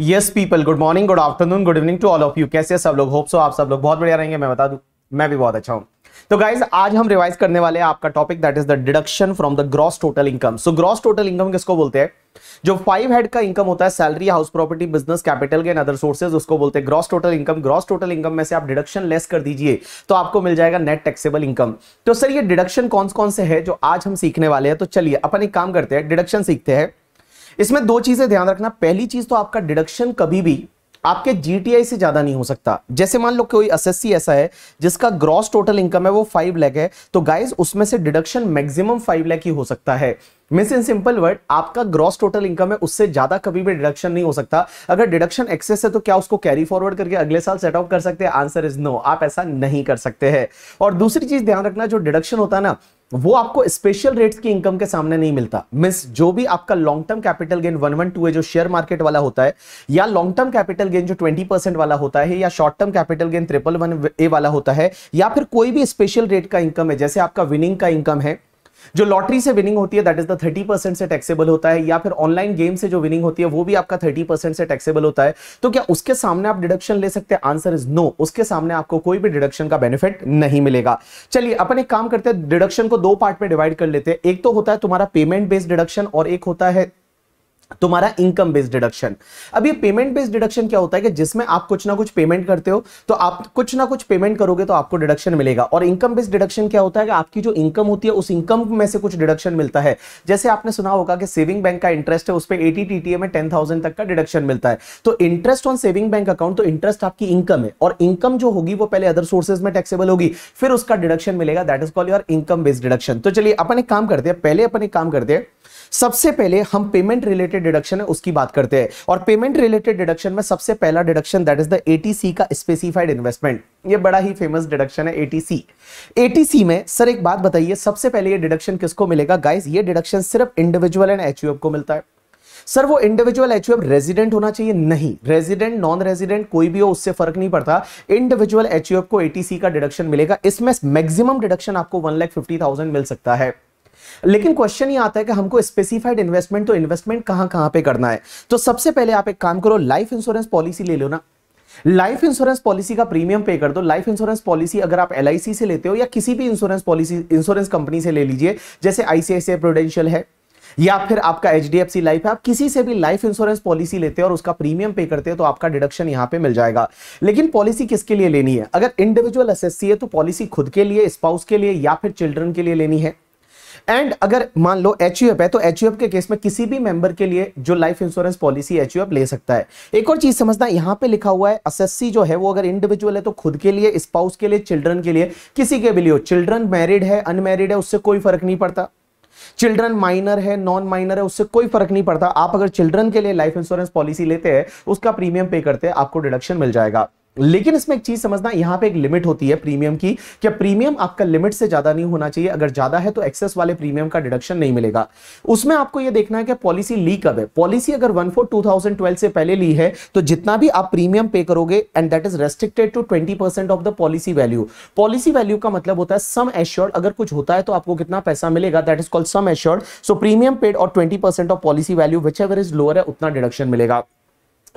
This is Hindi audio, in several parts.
Yes people good morning good afternoon good evening to all of you कैसे सब लोग होप सो आप सब लोग बहुत बढ़िया रहेंगे मैं बता दूं मैं भी बहुत अच्छा हूं तो गाइज आज हम रिवाइज करने वाले हैं आपका topic that is the deduction from the gross total income so gross total income किसको बोलते हैं जो फाइव हेड का इनकम होता है salary house property business capital के अदर सोर्सेज उसको बोलते हैं gross total income gross total income में से आप डिडक्शन लेस कर दीजिए तो आपको मिल जाएगा नेट टैक्सेबल इनकम तो सर ये डिडक्शन कौन कौन से है जो आज हम सीखने वाले हैं तो चलिए अपन एक काम करते हैं डिडक्शन सीखते हैं इसमें दो चीजें ध्यान रखना पहली चीज तो आपका डिडक्शन कभी भी आपके जीटीआई से ज्यादा नहीं हो सकता जैसे मान लो कोई एसएससी ऐसा है जिसका ग्रॉस टोटल इनकम है वो फाइव लैख है तो गाइज उसमें से डिडक्शन मैक्सिमम फाइव लैख ही हो सकता है मिस इन सिंपल वर्ड आपका ग्रॉस टोटल इनकम है उससे ज्यादा कभी भी डिडक्शन नहीं हो सकता अगर डिडक्शन एक्सेस है तो क्या उसको कैरी फॉरवर्ड करके अगले साल सेट आउट कर सकते हैं आंसर इज नो आप ऐसा नहीं कर सकते हैं और दूसरी चीज ध्यान रखना जो डिडक्शन होता है ना वो आपको स्पेशल रेट्स की इनकम के सामने नहीं मिलता मिस जो भी आपका long term capital gain one one two है जो शेयर मार्केट वाला होता है या लॉन्ग टर्म कैपिटल गेन जो ट्वेंटी परसेंट वाला होता है या short term capital gain triple one A वाला होता है या फिर कोई भी स्पेशल रेट का इनकम है जैसे आपका विनिंग का इनकम है जो लॉटरी से विनिंग होती है that is the thirty percent से टैक्सेबल होता है या फिर ऑनलाइन गेम से जो विनिंग होती है वो भी आपका थर्टी परसेंट से टैक्सेबल होता है तो क्या उसके सामने आप डिडक्शन ले सकते हैं आंसर इज नो उसके सामने आपको कोई भी डिडक्शन का बेनिफिट नहीं मिलेगा चलिए अपन एक काम करते हैं डिडक्शन को दो पार्ट में डिवाइड कर लेते हैं एक तो होता है तुम्हारा पेमेंट बेस्ड डिडक्शन और एक होता है तुम्हारा इनकम बेस्ड डिडक्शन अब ये पेमेंट बेस्ड डिडक्शन क्या होता है कि जिसमें आप कुछ ना कुछ पेमेंट करते हो तो आप कुछ ना कुछ पेमेंट करोगे तो आपको डिडक्शन मिलेगा और इनकम बेस्ड डिडक्शन क्या होता है कि आपकी जो इनकम होती है उस इनकम में से कुछ डिडक्शन मिलता है जैसे आपने सुना होगा कि सेविंग बैंक का इंटरेस्ट है उस पर एटी टी में टेन तक का डिडक्शन मिलता है तो interest on saving bank account तो इंटरेस्ट आपकी इनकम है और इनकम जो होगी वो पहले अदर सोर्सेज में टैक्सेबल होगी फिर उसका डिडक्शन मिलेगा that is call your income based deduction तो चलिए अपन एक काम करते हैं पहले अपन एक काम करते हैं सबसे पहले हम पेमेंट रिलेटेड डिडक्शन है उसकी बात करते हैं और पेमेंट रिलेटेड डिडक्शन में सबसे पहला deduction that is the eighty C का स्पेसिफाइड इन्वेस्टमेंट ये बड़ा ही फेमस डिडक्शन है एटीसी एटीसी में सर एक बात बताइए सबसे पहले ये डिडक्शन किसको मिलेगा गाइस ये डिडक्शन सिर्फ इंडिविजुअल एंड एच को मिलता है सर वो इंडिविजुअल एच रेजिडेंट होना चाहिए नहीं रेजिडेंट नॉन रेजिडेंट कोई भी हो उससे फर्क नहीं पड़ता इंडिविजुअल एच को एटीसी का डिडक्शन मिलेगा इसमें मैक्सिमम डिडक्शन आपको वन लाख फिफ्टी थाउजेंड मिल सकता है लेकिन क्वेश्चन ये आता है कि हमको स्पेसिफाइड इन्वेस्टमेंट तो इन्वेस्टमेंट कहां कहां पे करना है तो सबसे पहले आप एक काम करो लाइफ इंश्योरेंस पॉलिसी ले लो ना लाइफ इंश्योरेंस पॉलिसी का प्रीमियम पे कर दो लाइफ इंश्योरेंस पॉलिसी अगर आप एल से लेते हो या किसी भी इंश्योरेंस पॉलिसी इंश्योरेंस कंपनी से ले लीजिए जैसे आईसीआईसीआई प्रोडेंशियल है या फिर आपका H D F C life है आप किसी से भी लाइफ इंश्योरेंस पॉलिसी लेते हैं और उसका प्रीमियम पे करते हो तो आपका डिडक्शन यहां पे मिल जाएगा लेकिन पॉलिसी किसके लिए लेनी है अगर इंडिविजुअल एस है तो पॉलिसी खुद के लिए स्पाउस के लिए या फिर चिल्ड्रन के लिए लेनी है एंड अगर मान लो एच है तो एच के केस में किसी भी मेंबर के लिए जो लाइफ इंश्योरेंस पॉलिसी एच ले सकता है एक और चीज समझना यहां पे लिखा हुआ है एसएससी जो है वो अगर इंडिविजुअल है तो खुद के लिए स्पाउस के लिए चिल्ड्रन के लिए किसी के भी लिए चिल्ड्रन मैरिड है अनमेरिड है उससे कोई फर्क नहीं पड़ता चिल्ड्रन माइनर है नॉन माइनर है उससे कोई फर्क नहीं पड़ता आप अगर चिल्ड्रन के लिए लाइफ इंश्योरेंस पॉलिसी लेते हैं उसका प्रीमियम पे करते हैं आपको डिडक्शन मिल जाएगा लेकिन इसमें एक चीज समझना यहां पे एक लिमिट होती है प्रीमियम की कि प्रीमियम आपका लिमिट से ज्यादा नहीं होना चाहिए अगर ज्यादा है तो एक्सेस वाले प्रीमियम का डिडक्शन नहीं मिलेगा उसमें आपको यह देखना है कि पॉलिसी ली कब है पॉलिसी अगर one four two thousand twelve से पहले ली है तो जितना भी आप प्रीमियम पे करोगे and that is restricted to twenty percent of the policy value policy value का मतलब होता है सम एश्योर्ड अगर कुछ होता है तो आपको कितना पैसा मिलेगा that is called sum assured so premium paid और twenty percent of policy value which ever is lower है उतना डिडक्शन मिलेगा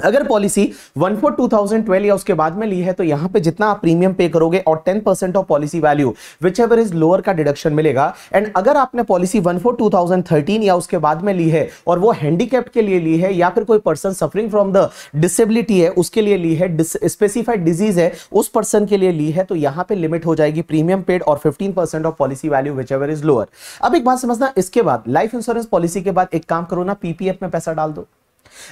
अगर policy one four two thousand twelve या उसके बाद में ली है तो यहां पे जितना आप प्रीमियम पे करोगे और ten percent of policy value which ever is lower का डिडक्शन मिलेगा एंड अगर आपने policy one four two thousand thirteen या उसके बाद में ली है और वो हैंडीकैप के लिए ली है या फिर कोई person suffering from the disability है उसके लिए ली है स्पेसिफाइड डिजीज है उस पर्सन के लिए ली है तो यहां पर लिमिट हो जाएगी प्रीमियम पेड और fifteen percent of policy value which ever is lower अब एक बात समझना इसके बाद लाइफ इंश्योरेंस पॉलिसी के बाद एक काम करो ना पीपीएफ में पैसा डाल दो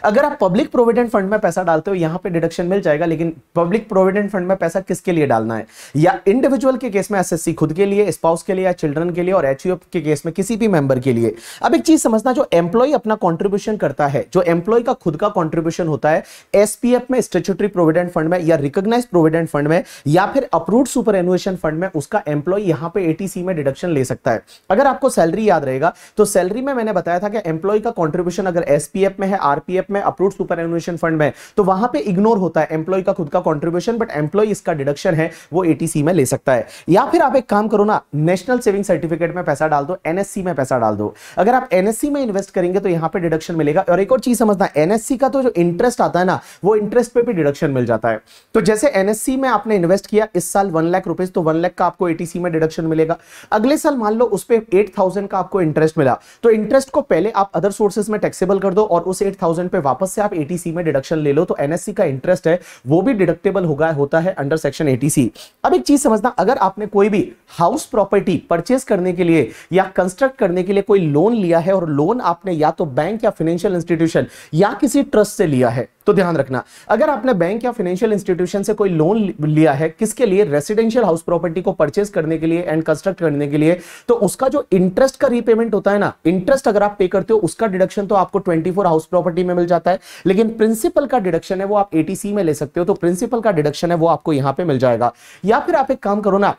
अगर आप पब्लिक प्रोविडेंट फंड में पैसा डालते हो यहां पे डिडक्शन मिल जाएगा लेकिन पब्लिक प्रोविडेंट फंड में पैसा किसके लिए डालना है या इंडिविजुअल के केस में एसएससी खुद के लिए स्पाउस के लिए या चिल्ड्रन के लिए और एच के केस में किसी भी मेंबर के लिए अब एक चीज समझना जो एम्प्लॉय अपना कॉन्ट्रीब्यूशन करता है जो एम्प्लॉय का खुद का कॉन्ट्रीब्यूशन होता है एसपीएफ में स्टेचुटरी प्रोविडेंट फंड में या रिकोगनाइज प्रोविडेंट फंड में या फिर अप्रूव सुपर एनुएशन फंड में उसका एम्प्लॉय यहां पर एटीसी में डिडक्शन ले सकता है अगर आपको सैलरी याद रहेगा तो सैलरी में मैंने बताया था कि एम्प्लॉय का कॉन्ट्रीब्यूशन अगर एसपीएफ में है आरपी पीएफ में अप्रूव सुपर एनुएशन फंड में तो वहां पे इग्नोर होता है एम्प्लॉय का खुद का कॉन्ट्रीब्यूशन बट एम्प्लॉय इसका डिडक्शन है वो एटीसी में ले सकता है या फिर आप एक काम करो ना नेशनल सेविंग सर्टिफिकेट में पैसा डाल दो एनएससी में पैसा डाल दो अगर आप एनएससी में इन्वेस्ट करेंगे तो यहां पर डिडक्शन मिलेगा और एक और चीज समझना एनएससी का तो जो इंटरेस्ट आता है ना वो इंटरेस्ट पे भी डिडक्शन मिल जाता है तो जैसे एनएससी में आपने इन्वेस्ट किया इस साल वन लाख रुपीज तो वन लाख का आपको एटीसी में डिडक्शन मिलेगा अगले साल मान लो उस पर एट का आपको इंटरेस्ट मिला तो इंटरेस्ट को पहले आप अदर सोर्सेज में टैक्सेबल कर दो और उस एट थाउजेंड पे वापस से आप एटीसी में डिडक्शन ले लो तो एनएससी का इंटरेस्ट है वो भी डिडक्टेबल होगा होता है अंडर सेक्शन एटीसी अब एक चीज समझना अगर आपने कोई भी हाउस प्रॉपर्टी परचेज करने के लिए या कंस्ट्रक्ट करने के लिए कोई लोन लिया है और लोन आपने या तो बैंक या फाइनेंशियल इंस्टीट्यूशन या किसी ट्रस्ट से लिया है तो ध्यान रखना अगर आपने बैंक या फाइनेंशियल इंस्टीट्यूशन से कोई लोन लिया है किसके लिए रेसिडेंशियल हाउस प्रॉपर्टी को परचेज करने के लिए एंड कंस्ट्रक्ट करने के लिए तो उसका जो इंटरेस्ट का रीपेमेंट होता है ना इंटरेस्ट अगर आप पे करते हो उसका डिडक्शन तो आपको ट्वेंटी हाउस प्रॉपर्टी में मिल जाता है लेकिन प्रिंसिपल का डिडक्शन है वो आप एटीसी में ले सकते हो तो प्रिंसिपल का डिडक्शन है वो आपको यहां पर मिल जाएगा या फिर आप एक काम करो ना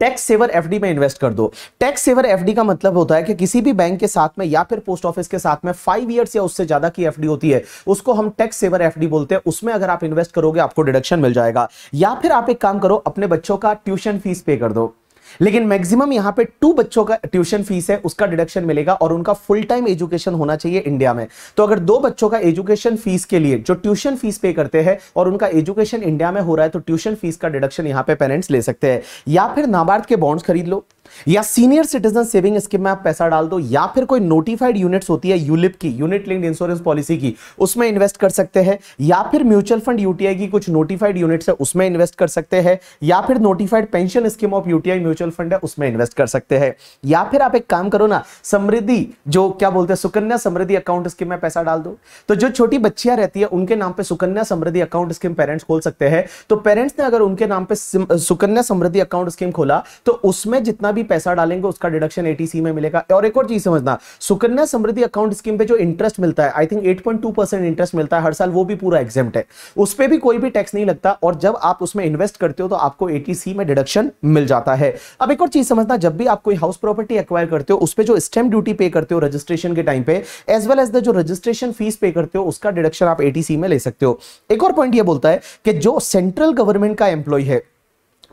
टैक्स सेवर एफडी में इन्वेस्ट कर दो टैक्स सेवर एफडी का मतलब होता है कि किसी भी बैंक के साथ में या फिर पोस्ट ऑफिस के साथ में फाइव ईयर्स या उससे ज्यादा की एफडी होती है उसको हम टैक्स सेवर एफडी बोलते हैं उसमें अगर आप इन्वेस्ट करोगे आपको डिडक्शन मिल जाएगा या फिर आप एक काम करो अपने बच्चों का ट्यूशन फीस पे कर दो लेकिन मैक्सिमम यहां पे टू बच्चों का ट्यूशन फीस है उसका डिडक्शन मिलेगा और उनका फुल टाइम एजुकेशन होना चाहिए इंडिया में तो अगर दो बच्चों का एजुकेशन फीस के लिए जो ट्यूशन फीस पे करते हैं और उनका एजुकेशन इंडिया में हो रहा है तो ट्यूशन फीस का डिडक्शन यहाँ पे पेरेंट्स ले सकते हैं या फिर नाबार्ड के बॉन्ड्स खरीद लो या सीनियर सिटीजन सेविंग स्कीम में आप पैसा डाल दो या फिर कोई नोटिफाइड यूनिट्स होती है यूलिप की यूनिट लिंक्ड इंश्योरेंस पॉलिसी की उसमें इन्वेस्ट कर सकते हैं या फिर म्यूचुअल फंड यूटीआई की कुछ नोटिफाइड यूनिट्स है उसमें इन्वेस्ट कर सकते हैं या फिर notified pension scheme of UTI mutual fund है उसमें इन्वेस्ट कर सकते हैं या फिर आप एक काम करो ना समृद्धि जो क्या बोलते हैं सुकन्या समृद्धि अकाउंट स्कीम में पैसा डाल दो तो जो छोटी बच्चियां रहती है उनके नाम पर Sukanya Samriddhi account scheme parents खोल सकते हैं तो पेरेंट्स ने अगर उनके नाम पर सुकन्या समृद्धि अकाउंट स्कीम खोला तो उसमें जितना भी पैसा डालेंगे उसका डिडक्शन एटीसी में मिलेगा और एक और चीज समझना सुकन्या समृद्धि अकाउंट स्कीम पे जो इंटरेस्ट मिलता है I think eight percent interest मिलता है हर साल वो भी पूरा एग्जाम है उस पर भी कोई भी टैक्स नहीं लगता और जब आप उसमें इन्वेस्ट करते हो तो आपको एटीसी में डिडक्शन मिल जाता है अब एक और चीज समझना जब भी आप कोई हाउस प्रॉपर्टी एक्वायर करते हो उस पर जो स्टैंप ड्यूटी पे करते हो रजिस्ट्रेशन के टाइम पे एज वेल एज द जो रजिस्ट्रेशन फीस पे करते हो उसका डिडक्शन आप एटीसी में ले सकते हो एक और पॉइंट यह बोलता है कि जो सेंट्रल गवर्नमेंट का एम्प्लॉय है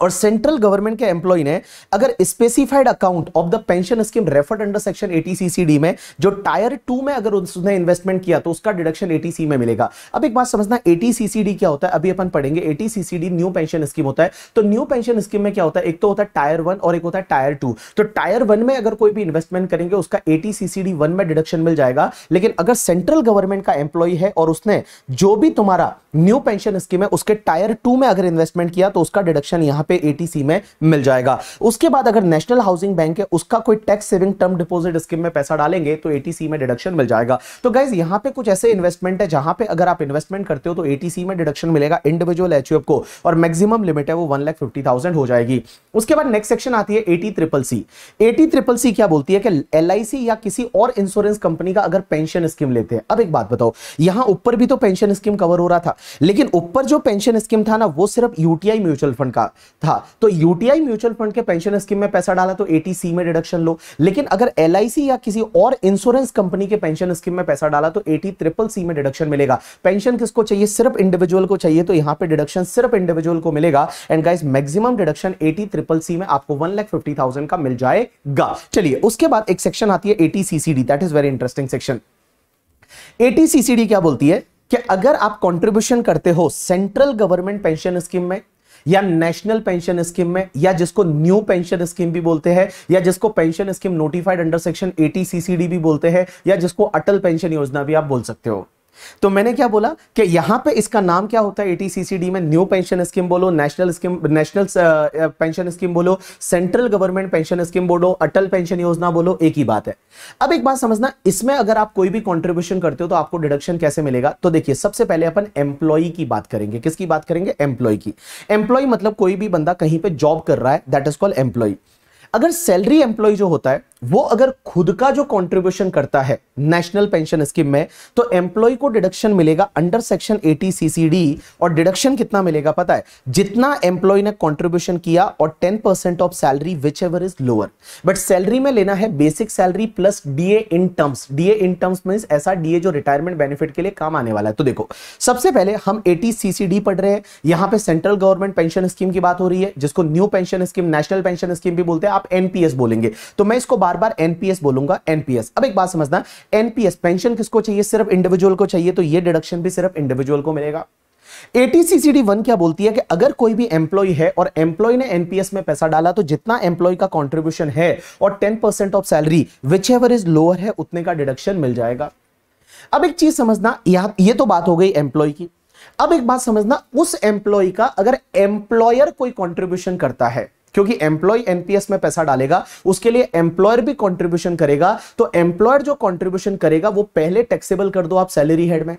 और सेंट्रल गवर्नमेंट के एम्प्लॉय ने अगर specified account of the pension scheme referred under section eighty CCD में जो टायर टू में अगर उसने इन्वेस्टमेंट किया तो उसका डिडक्शन एटीसी में मिलेगा अब एक बात समझना एटीसीसीडी क्या होता है अभी अपन पढ़ेंगे एटीसीसीडी न्यू पेंशन स्कीम होता है तो न्यू पेंशन स्कीम में क्या होता है एक तो होता है टायर वन और एक होता है टायर टू तो टायर वन में अगर कोई भी इन्वेस्टमेंट करेंगे उसका एटीसीसीडी वन में डिडक्शन मिल जाएगा लेकिन अगर सेंट्रल गवर्नमेंट का एम्प्लॉय है और उसने जो भी तुम्हारा न्यू पेंशन स्कीम है उसके टायर टू में अगर इन्वेस्टमेंट किया तो उसका डिडक्शन यहां पे एटीसी में मिल जाएगा उसके बाद अगर नेशनल हाउसिंग बैंक है उसका कोई tax saving term deposit scheme में पैसा डालेंगे तो एटीसी में डिडक्शन मिल जाएगा तो गाइज यहां पे कुछ ऐसे इन्वेस्टमेंट है जहां पे अगर आप इन्वेस्टमेंट करते हो तो एटीसी में डिडक्शन मिलेगा इंडिविजुअल एच को और मैक्सिमम लिमिट है वो वन लाख फिफ्टी थाउजेंड हो जाएगी उसके बाद नेक्स्ट सेक्शन आती है eighty triple C eighty triple C क्या बोलती है कि एल या किसी और इंश्योरेंस कंपनी का अगर पेंशन स्कीम लेते हैं अब एक बात बताओ यहां ऊपर भी तो पेंशन स्कीम कवर हो रहा था लेकिन ऊपर जो पेंशन स्कीम था ना वो सिर्फ यूटीआई म्यूचुअल फंड का था तो यूटीआई म्यूचुअल फंड के पेंशन स्कीम में पैसा डाला तो एटीसी में डिडक्शन लो लेकिन अगर एल या किसी और इंश्योरेंस कंपनी के पेंशन स्कीम में पैसा डाला तो एटी ट्रिपल सी में डिडक्शन मिलेगा पेंशन किसको चाहिए सिर्फ इंडिविजुअल को चाहिए तो यहां पर डिडक्शन सिर्फ इंडिविजुअल को मिलेगा and guys maximum deduction eighty triple C में आपको वन थाउजेंड का मिल जाएगा चलिए उसके बाद एक सेक्शन आती है eighty CCD that is very interesting section eighty CCD क्या बोलती है कि अगर आप कंट्रीब्यूशन करते हो सेंट्रल गवर्नमेंट पेंशन स्कीम में या नेशनल पेंशन स्कीम में या जिसको न्यू पेंशन स्कीम भी बोलते हैं या जिसको pension scheme notified under section eighty CCD भी बोलते हैं या जिसको अटल पेंशन योजना भी आप बोल सकते हो तो मैंने क्या बोला कि यहां पे इसका नाम क्या होता है एटीसीसीडी में न्यू पेंशन स्कीम बोलो national scheme national pension scheme बोलो सेंट्रल गवर्नमेंट पेंशन स्कीम बोलो अटल पेंशन योजना बोलो एक ही बात है अब एक बात समझना इसमें अगर आप कोई भी कॉन्ट्रीब्यूशन करते हो तो आपको डिडक्शन कैसे मिलेगा तो देखिए सबसे पहले अपन एम्प्लॉय की बात करेंगे किसकी बात करेंगे एम्प्लॉय की एम्प्लॉय मतलब कोई भी बंदा कहीं पर जॉब कर रहा है दैट इज कॉल्ड एम्प्लॉय अगर सैलरी एम्प्लॉय जो होता है वो अगर खुद का जो कंट्रीब्यूशन करता है नेशनल पेंशन स्कीम में तो एम्प्लॉय को डिडक्शन मिलेगा अंडर सेक्शन 80 सीसीडी और डिडक्शन कितना मिलेगा पता है जितना एम्प्लॉय ने कंट्रीब्यूशन किया और 10 percent of salary which ever is lower but salary में लेना है basic salary plus DA in terms DA in terms mean ऐसा डीए जो रिटायरमेंट बेनिफिट के लिए काम आने वाला है तो देखो सबसे पहले हम एटी पढ़ रहे हैं यहां पर सेंट्रल गवर्नमेंट पेंशन स्कीम की बात हो रही है जिसको new pension scheme national pension scheme भी बोलते हैं आप एनपीएस बोलेंगे तो मैं इसको बार बार एनपीएस बोलूंगा एनपीएस अब एक बात समझना एनपीएस पेंशन किसको चाहिए सिर्फ इंडिविजुअल को चाहिए तो ये डिडक्शन भी सिर्फ इंडिविजुअल को मिलेगा एटीसीसीडी वन क्या बोलती है कि अगर कोई भी एम्प्लॉय है और एम्प्लॉय ने एनपीएस में पैसा डाला तो जितना एम्प्लॉय का कंट्रीब्यूशन है और 10% percent of salary which ever is lower है उतने का डिडक्शन मिल जाएगा अब एक चीज समझना यह, ये तो बात हो गई एम्प्लॉय की अब एक बात समझना उस एम्प्लॉय का अगर एम्प्लॉयर कोई कॉन्ट्रीब्यूशन करता है क्योंकि एम्प्लॉय एनपीएस में पैसा डालेगा उसके लिए एम्प्लॉयर भी कॉन्ट्रीब्यूशन करेगा तो एम्प्लॉयर जो कॉन्ट्रीब्यूशन करेगा वो पहले टैक्सेबल कर दो आप सैलरी हेड में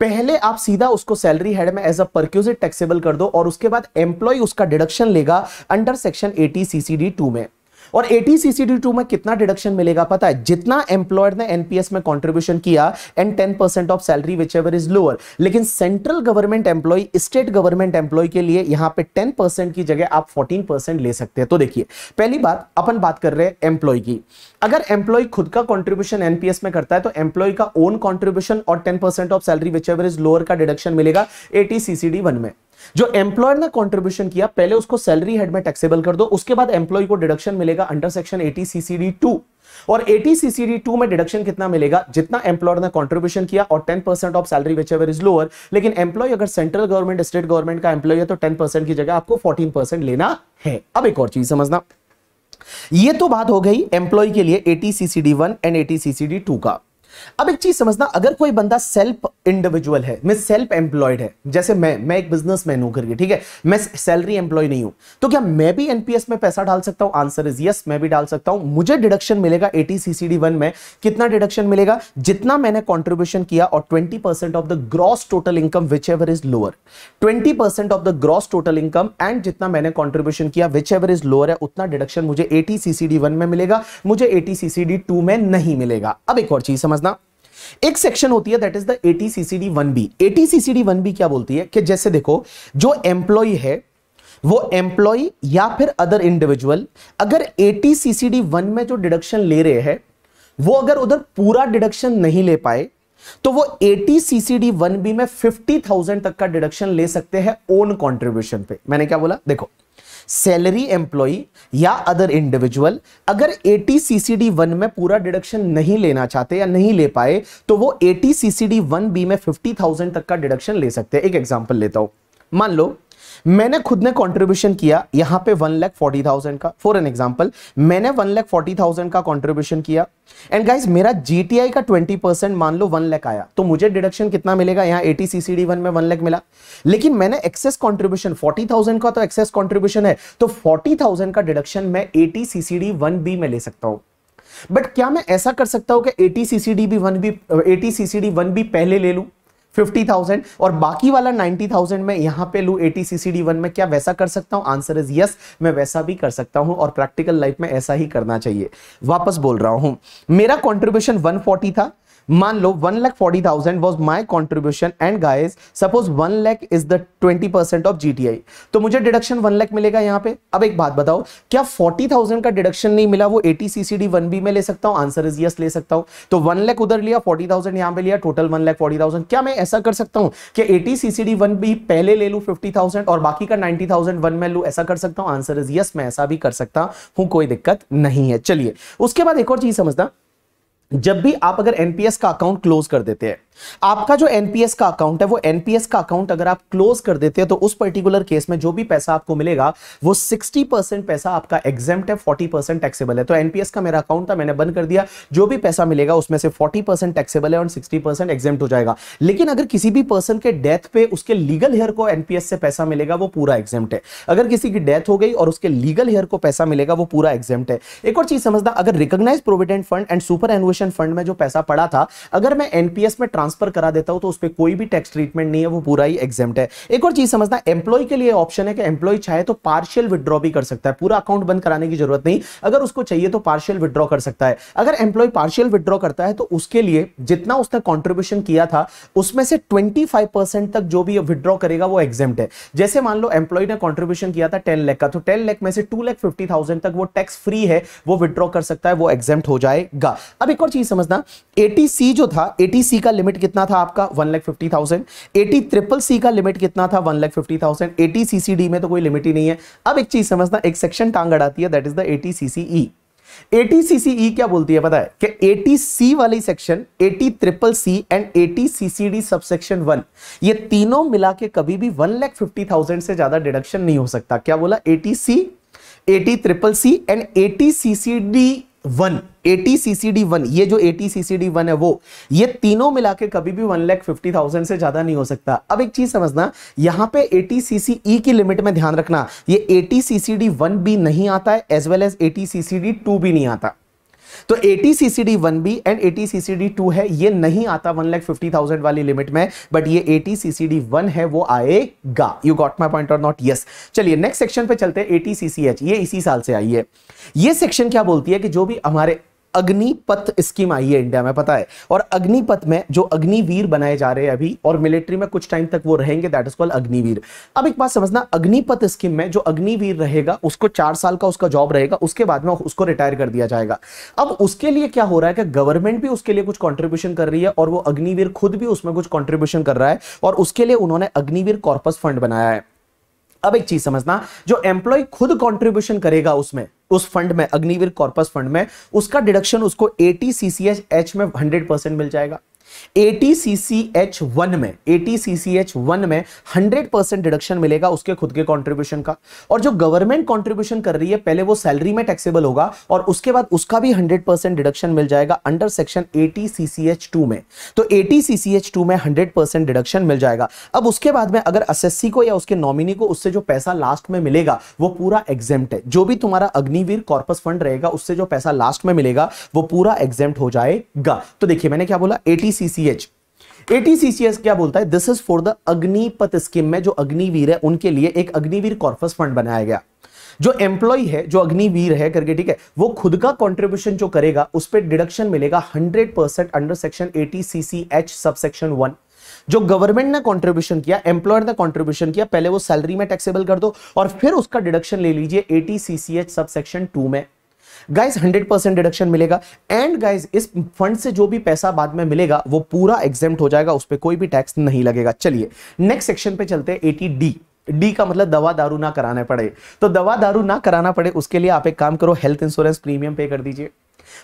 पहले आप सीधा उसको सैलरी हेड में एज अ परक्यूजिट टैक्सेबल कर दो और उसके बाद एम्प्लॉय उसका डिडक्शन लेगा under section eighty CCD two में और एटी सीसीडी टू में कितना डिडक्शन मिलेगा पता है जितना एम्प्लॉयड ने एनपीएस में कॉन्ट्रीब्यूशन किया and ten percent of salary which ever is lower लेकिन central government employee state government employee के लिए यहां पे टेन परसेंट की जगह आप फोर्टीन परसेंट ले सकते हैं तो देखिए पहली बात अपन बात कर रहे हैं एम्प्लॉय की अगर एम्प्लॉय खुद का कॉन्ट्रीब्यूशन एनपीएस में करता है तो एम्प्लॉय का ओन कॉन्ट्रीब्यूशन और ten percent of salary which ever is lower का डिडक्शन मिलेगा एटी सीसीडी वन में जो एम्प्लॉयर ने कंट्रीब्यूशन किया पहले उसको सैलरी हेड में टैक्सेबल कर दो उसके बाद एम्प्लॉय को डिडक्शन मिलेगा under section eighty CCD two और एटी सीसीडी टू में डिडक्शन कितना मिलेगा जितना एम्प्लॉयर ने कंट्रीब्यूशन किया और ten percent of salary which ever is lower लेकिन एम्प्लॉय अगर सेंट्रल गवर्नमेंट स्टेट गवर्नमेंट का एम्प्लॉय है तो टेन परसेंट की जगह आपको फोर्टीन परसेंट लेना है अब एक और चीज समझना ये तो बात हो गई एम्प्लॉय के लिए eighty CCD one and eighty CCD two का अब एक चीज समझना अगर कोई बंदा सेल्फ इंडिविजुअल है मैं सेल्फ एम्प्लॉयड है जैसे मैं मैं एक बिजनेस मैन हूं करके ठीक है मैं सैलरी एम्प्लॉय नहीं हूं तो क्या मैं भी एनपीएस में पैसा डाल सकता हूं आंसर इज यस मैं भी डाल सकता हूं मुझे डिडक्शन मिलेगा एटी सीसीडी वन में कितना डिडक्शन मिलेगा जितना मैंने कॉन्ट्रीब्यूशन किया और twenty percent of the gross total income which ever is lower twenty percent of the gross total income and जितना मैंने कॉन्ट्रीब्यूशन किया विच एवर इज लोअर है उतना डिडक्शन मुझे एटी सीसीडी वन में मिलेगा मुझे एटी सीसीडी टू में नहीं मिलेगा अब एक और चीज समझना एक सेक्शन होती है that is the eighty one B eighty one B क्या बोलती है कि जैसे देखो जो एम्प्लॉय है वो एम्प्लॉय या फिर अदर इंडिविजुअल अगर एटीसीडी वन में जो डिडक्शन ले रहे हैं वो अगर उधर पूरा डिडक्शन नहीं ले पाए तो वो एटीसीडी वन बी में फिफ्टी थाउजेंड तक का डिडक्शन ले सकते हैं ओन कॉन्ट्रीब्यूशन पे मैंने क्या बोला देखो सैलरी एम्प्लॉई या अदर इंडिविजुअल अगर ए सी सीसीडी वन में पूरा डिडक्शन नहीं लेना चाहते या नहीं ले पाए तो वो सी सीसीडी वन बी में फिफ्टी थाउजेंड तक का डिडक्शन ले सकते हैं एक एग्जाम्पल लेता हूं मान लो मैंने खुद ने कंट्रीब्यूशन किया यहां पे वन लैख फोर्टी थाउजेंड का फॉर एन एग्जांपल मैंने वन लैख फोर्टी थाउजेंड का कंट्रीब्यूशन किया एंड गाइस मेरा जीटीआई का ट्वेंटी परसेंट मान लो वन लैख आया तो मुझे डिडक्शन कितना मिलेगा यहाँ एटी सीसीडी वन में वन लैख मिला लेकिन मैंने एक्सेस कॉन्ट्रीब्यूशन फोर्टी का तो एक्सेस कॉन्ट्रीब्यूशन है तो फोर्टी का डिडक्शन मैं एटी सीसीडी वन बी में ले सकता हूँ बट क्या मैं ऐसा कर सकता हूं कि eighty CCD one B eighty CCD one B पहले ले लूं फिफ्टी थाउजेंड और बाकी वाला 90,000 थाउजेंड में यहां पे लू eighty C C D one में क्या वैसा कर सकता हूं आंसर इज यस मैं वैसा भी कर सकता हूँ और प्रैक्टिकल लाइफ में ऐसा ही करना चाहिए वापस बोल रहा हूं मेरा कॉन्ट्रीब्यूशन वन फोर्टी था मान लो one lakh forty thousand was my contribution and guys suppose one lakh is the twenty percent of GTI तो मुझे डिडक्शन वन लैख मिलेगा यहाँ पे अब एक बात बताओ क्या फोर्टी थाउजेंड का डिडक्शन नहीं मिला वो एटी डी वन बी में ले सकता हूँ आंसर इज यस ले सकता हूँ तो वन लैख उधर लिया फोर्टी थाउजेंड यहाँ पे लिया total one lakh forty thousand क्या मैं ऐसा कर सकता हूँ कि एटी डी वन बी पहले ले लू फिफ्टी थाउजेंड और बाकी का नाइन्टी थाउजेंड वन में लू ऐसा कर सकता हूँ आंसर इज यस मैं ऐसा भी कर सकता हूँ कोई दिक्कत नहीं है चलिए उसके बाद एक और चीज समझना जब भी आप अगर एनपीएस का अकाउंट क्लोज कर देते हैं आपका जो एनपीएस का अकाउंट है वो एनपीएस का अकाउंट अगर आप क्लोज कर देते हैं तो उस पर्टिकुलर केस में जो भी पैसा आपको मिलेगा वो 60 परसेंट पैसा आपका एग्जेप्ट है 40 परसेंट टैक्सेबल है तो एनपीएस का मेरा अकाउंट था मैंने बंद कर दिया जो भी पैसा मिलेगा उसमें से 40 परसेंट टैक्सेबल है और 60 परसेंट एग्जेम्प्ट हो जाएगा लेकिन अगर किसी भी पर्सन के डेथ पे उसके लीगल हेयर को एनपीएस से पैसा मिलेगा वो पूरा एग्जेप्ट है अगर किसी की डेथ हो गई और उसके लीगल हेयर को पैसा मिलेगा वो पूरा एग्जेप्ट है एक और चीज समझना अगर recognise provident fund and superannuation fund में जो पैसा पड़ा था अगर मैं एनपीएस में ट्रांसफर ट्रांसफर करा देता हूं तो उस पर कोई भी टैक्स ट्रीटमेंट नहीं है वो पूरा ही एग्जाम है एक और चीज समझना एम्प्लॉय के लिए ऑप्शन है कि एम्प्लॉय चाहे तो पार्शियल विड्रॉ भी कर सकता है पूरा अकाउंट बंद कराने की जरूरत नहीं अगर उसको चाहिए तो पार्शियल विड्रॉ कर सकता है अगर एम्प्लॉय पार्शियल विड्रॉ करता है तो उसके लिए जितना उसने कॉन्ट्रीब्यूशन किया था उसमें से 25% तक जो भी विड्रॉ करेगा वो एग्जाम है जैसे मान लो एम्प्लॉय ने कॉन्ट्रीब्यूशन किया था टेन लैख का तो टेन लैख में से टू लैख फिफ्टी थाउजेंड तक वो टैक्स फ्री है वो विड्रॉ कर सकता है वो एग्जाम हो जाएगा अब एक और चीज समझना एटीसी जो था एटीसी का लिमिट लिमिट कितना था आपका one lakh fifty thousand eighty triple C का लिमिट कितना था one lakh fifty thousand eighty CCD में तो कोई लिमिट ही नहीं है अब एक चीज समझना एक सेक्शन टांग अड़ाती है that is the eighty CCE eighty CCE क्या बोलती है पता है कि एटी सी वाली section eighty triple C and eighty CCD subsection one ये तीनों मिला के कभी भी वन लैख फिफ्टी थाउजेंड से ज्यादा डिडक्शन नहीं हो सकता क्या बोला eighty C eighty triple C and eighty CCD one eighty CCD one ये जो एटी सीसीडी वन है वो ये तीनों मिला के कभी भी वन लैख फिफ्टी थाउजेंड से ज्यादा नहीं हो सकता अब एक चीज समझना यहां पे एटी सीसीई e की लिमिट में ध्यान रखना ये एटी सीसीडी वन भी नहीं आता है as well as eighty CCD two भी नहीं आता तो eighty CCD one B and eighty CCD two है ये नहीं आता वन लैख फिफ्टी थाउजेंड वाली लिमिट में बट ये एटी सीसीडी वन है वो आएगा you got my point or not yes चलिए नेक्स्ट सेक्शन पे चलते हैं एटी सीसीएच ये इसी साल से आई है ये सेक्शन क्या बोलती है कि जो भी हमारे अग्निपथ स्कीम आई है इंडिया में पता है और अग्निपथ में जो अग्निवीर बनाए जा रहे हैं अभी और मिलिट्री में कुछ टाइम तक वो रहेंगे दैट इज कॉल्ड अग्निवीर अब एक बात समझना अग्निपथ स्कीम में जो अग्निवीर रहेगा उसको चार साल का उसका जॉब रहेगा उसके बाद में उसको रिटायर कर दिया जाएगा अब उसके लिए क्या हो रहा है कि गवर्नमेंट भी उसके लिए कुछ कॉन्ट्रीब्यूशन कर रही है और वो अग्निवीर खुद भी उसमें कुछ कॉन्ट्रीब्यूशन कर रहा है और उसके लिए उन्होंने अग्निवीर कॉर्पस फंड बनाया है अब एक चीज समझना जो एम्प्लॉय खुद कंट्रीब्यूशन करेगा उसमें उस फंड में अग्निवीर कॉर्पस फंड में उसका डिडक्शन उसको एटी सीसीएच एच में हंड्रेड परसेंट मिल जाएगा ATCCH1 में ATCCH1 में 100 परसेंट डिडक्शन मिलेगा उसके खुद के कंट्रीब्यूशन का और जो गवर्नमेंट कंट्रीब्यूशन कर रही है पहले वो सैलरी में टैक्सेबल होगा और उसके बाद उसका भी 100 परसेंट डिडक्शन मिल जाएगा अंडर सेक्शन ATCCH2 में तो ATCCH2 में 100 परसेंट डिडक्शन मिल जाएगा अब उसके बाद में अगर असेस्सी को या उसके नॉमिनी को उससे जो पैसा लास्ट में मिलेगा वो पूरा एग्जेम्ट है जो भी तुम्हारा अग्निवीर कॉर्पस फंड रहेगा उससे जो पैसा लास्ट में मिलेगा वो पूरा एग्जेम्ट हो जाएगा तो देखिए मैंने क्या बोला एटीसी एटीसीसीएच एटीसीसीएस क्या बोलता है this is for the Agnipath scheme में जो अग्निवीर है उनके लिए एक अग्निवीर कॉर्पस फंड बनाया गया जो एम्प्लॉय है जो अग्निवीर है करके ठीक है वो खुद का कंट्रीब्यूशन जो करेगा उस पर डिडक्शन मिलेगा 100 percent under section eighty C subsection one जो गवर्नमेंट ने कंट्रीब्यूशन किया एम्प्लॉयर ने कंट्रीब्यूशन किया पहले वो सैलरी में टैक्सेबल कर दो और फिर उसका डिडक्शन ले लीजिए eighty CCH C subsection two में गाइज हंड्रेड परसेंट डिडक्शन मिलेगा एंड गाइज इस फंड से जो भी पैसा बाद में मिलेगा वो पूरा एग्जाम हो जाएगा उस पर कोई भी टैक्स नहीं लगेगा चलिए नेक्स्ट सेक्शन पे चलते हैं एटी डी डी का मतलब दवा दारू ना कराना पड़े तो दवा दारू ना कराना पड़े उसके लिए आप एक काम करो हेल्थ इंश्योरेंस प्रीमियम पे कर दीजिए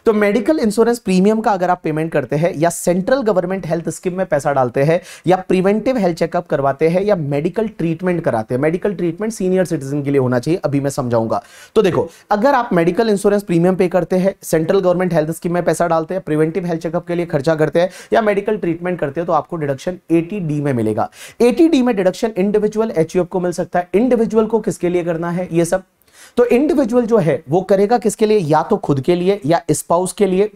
तो मेडिकल इंश्योरेंस प्रीमियम का अगर आप पेमेंट करते हैं या सेंट्रल गवर्नमेंट हेल्थ स्कीम में पैसा डालते हैं या प्रिवेंटिव हेल्थ चेकअप करवाते हैं या मेडिकल ट्रीटमेंट कराते हैं मेडिकल ट्रीटमेंट सीनियर सिटीजन के लिए होना चाहिए अभी मैं समझाऊंगा तो देखो अगर आप मेडिकल इंश्योरेंस प्रीमियम पे करते हैं सेंट्रल गवर्नमेंट हेल्थ स्कीम में पैसा डालते हैं प्रिवेंटिव हेल्थ चेकअप के लिए खर्चा करते हैं या मेडिकल ट्रीटमेंट करते हैं तो आपको डिडक्शन एटी में मिलेगा एटी में डिडक्शन इंडिविजुअल एच को मिल सकता है इंडिविजुअल को किसके लिए करना है यह सब तो इंडिविजुअल जो है वो करेगा किसके लिए या तो खुद के लिए या स्पाउस के लिए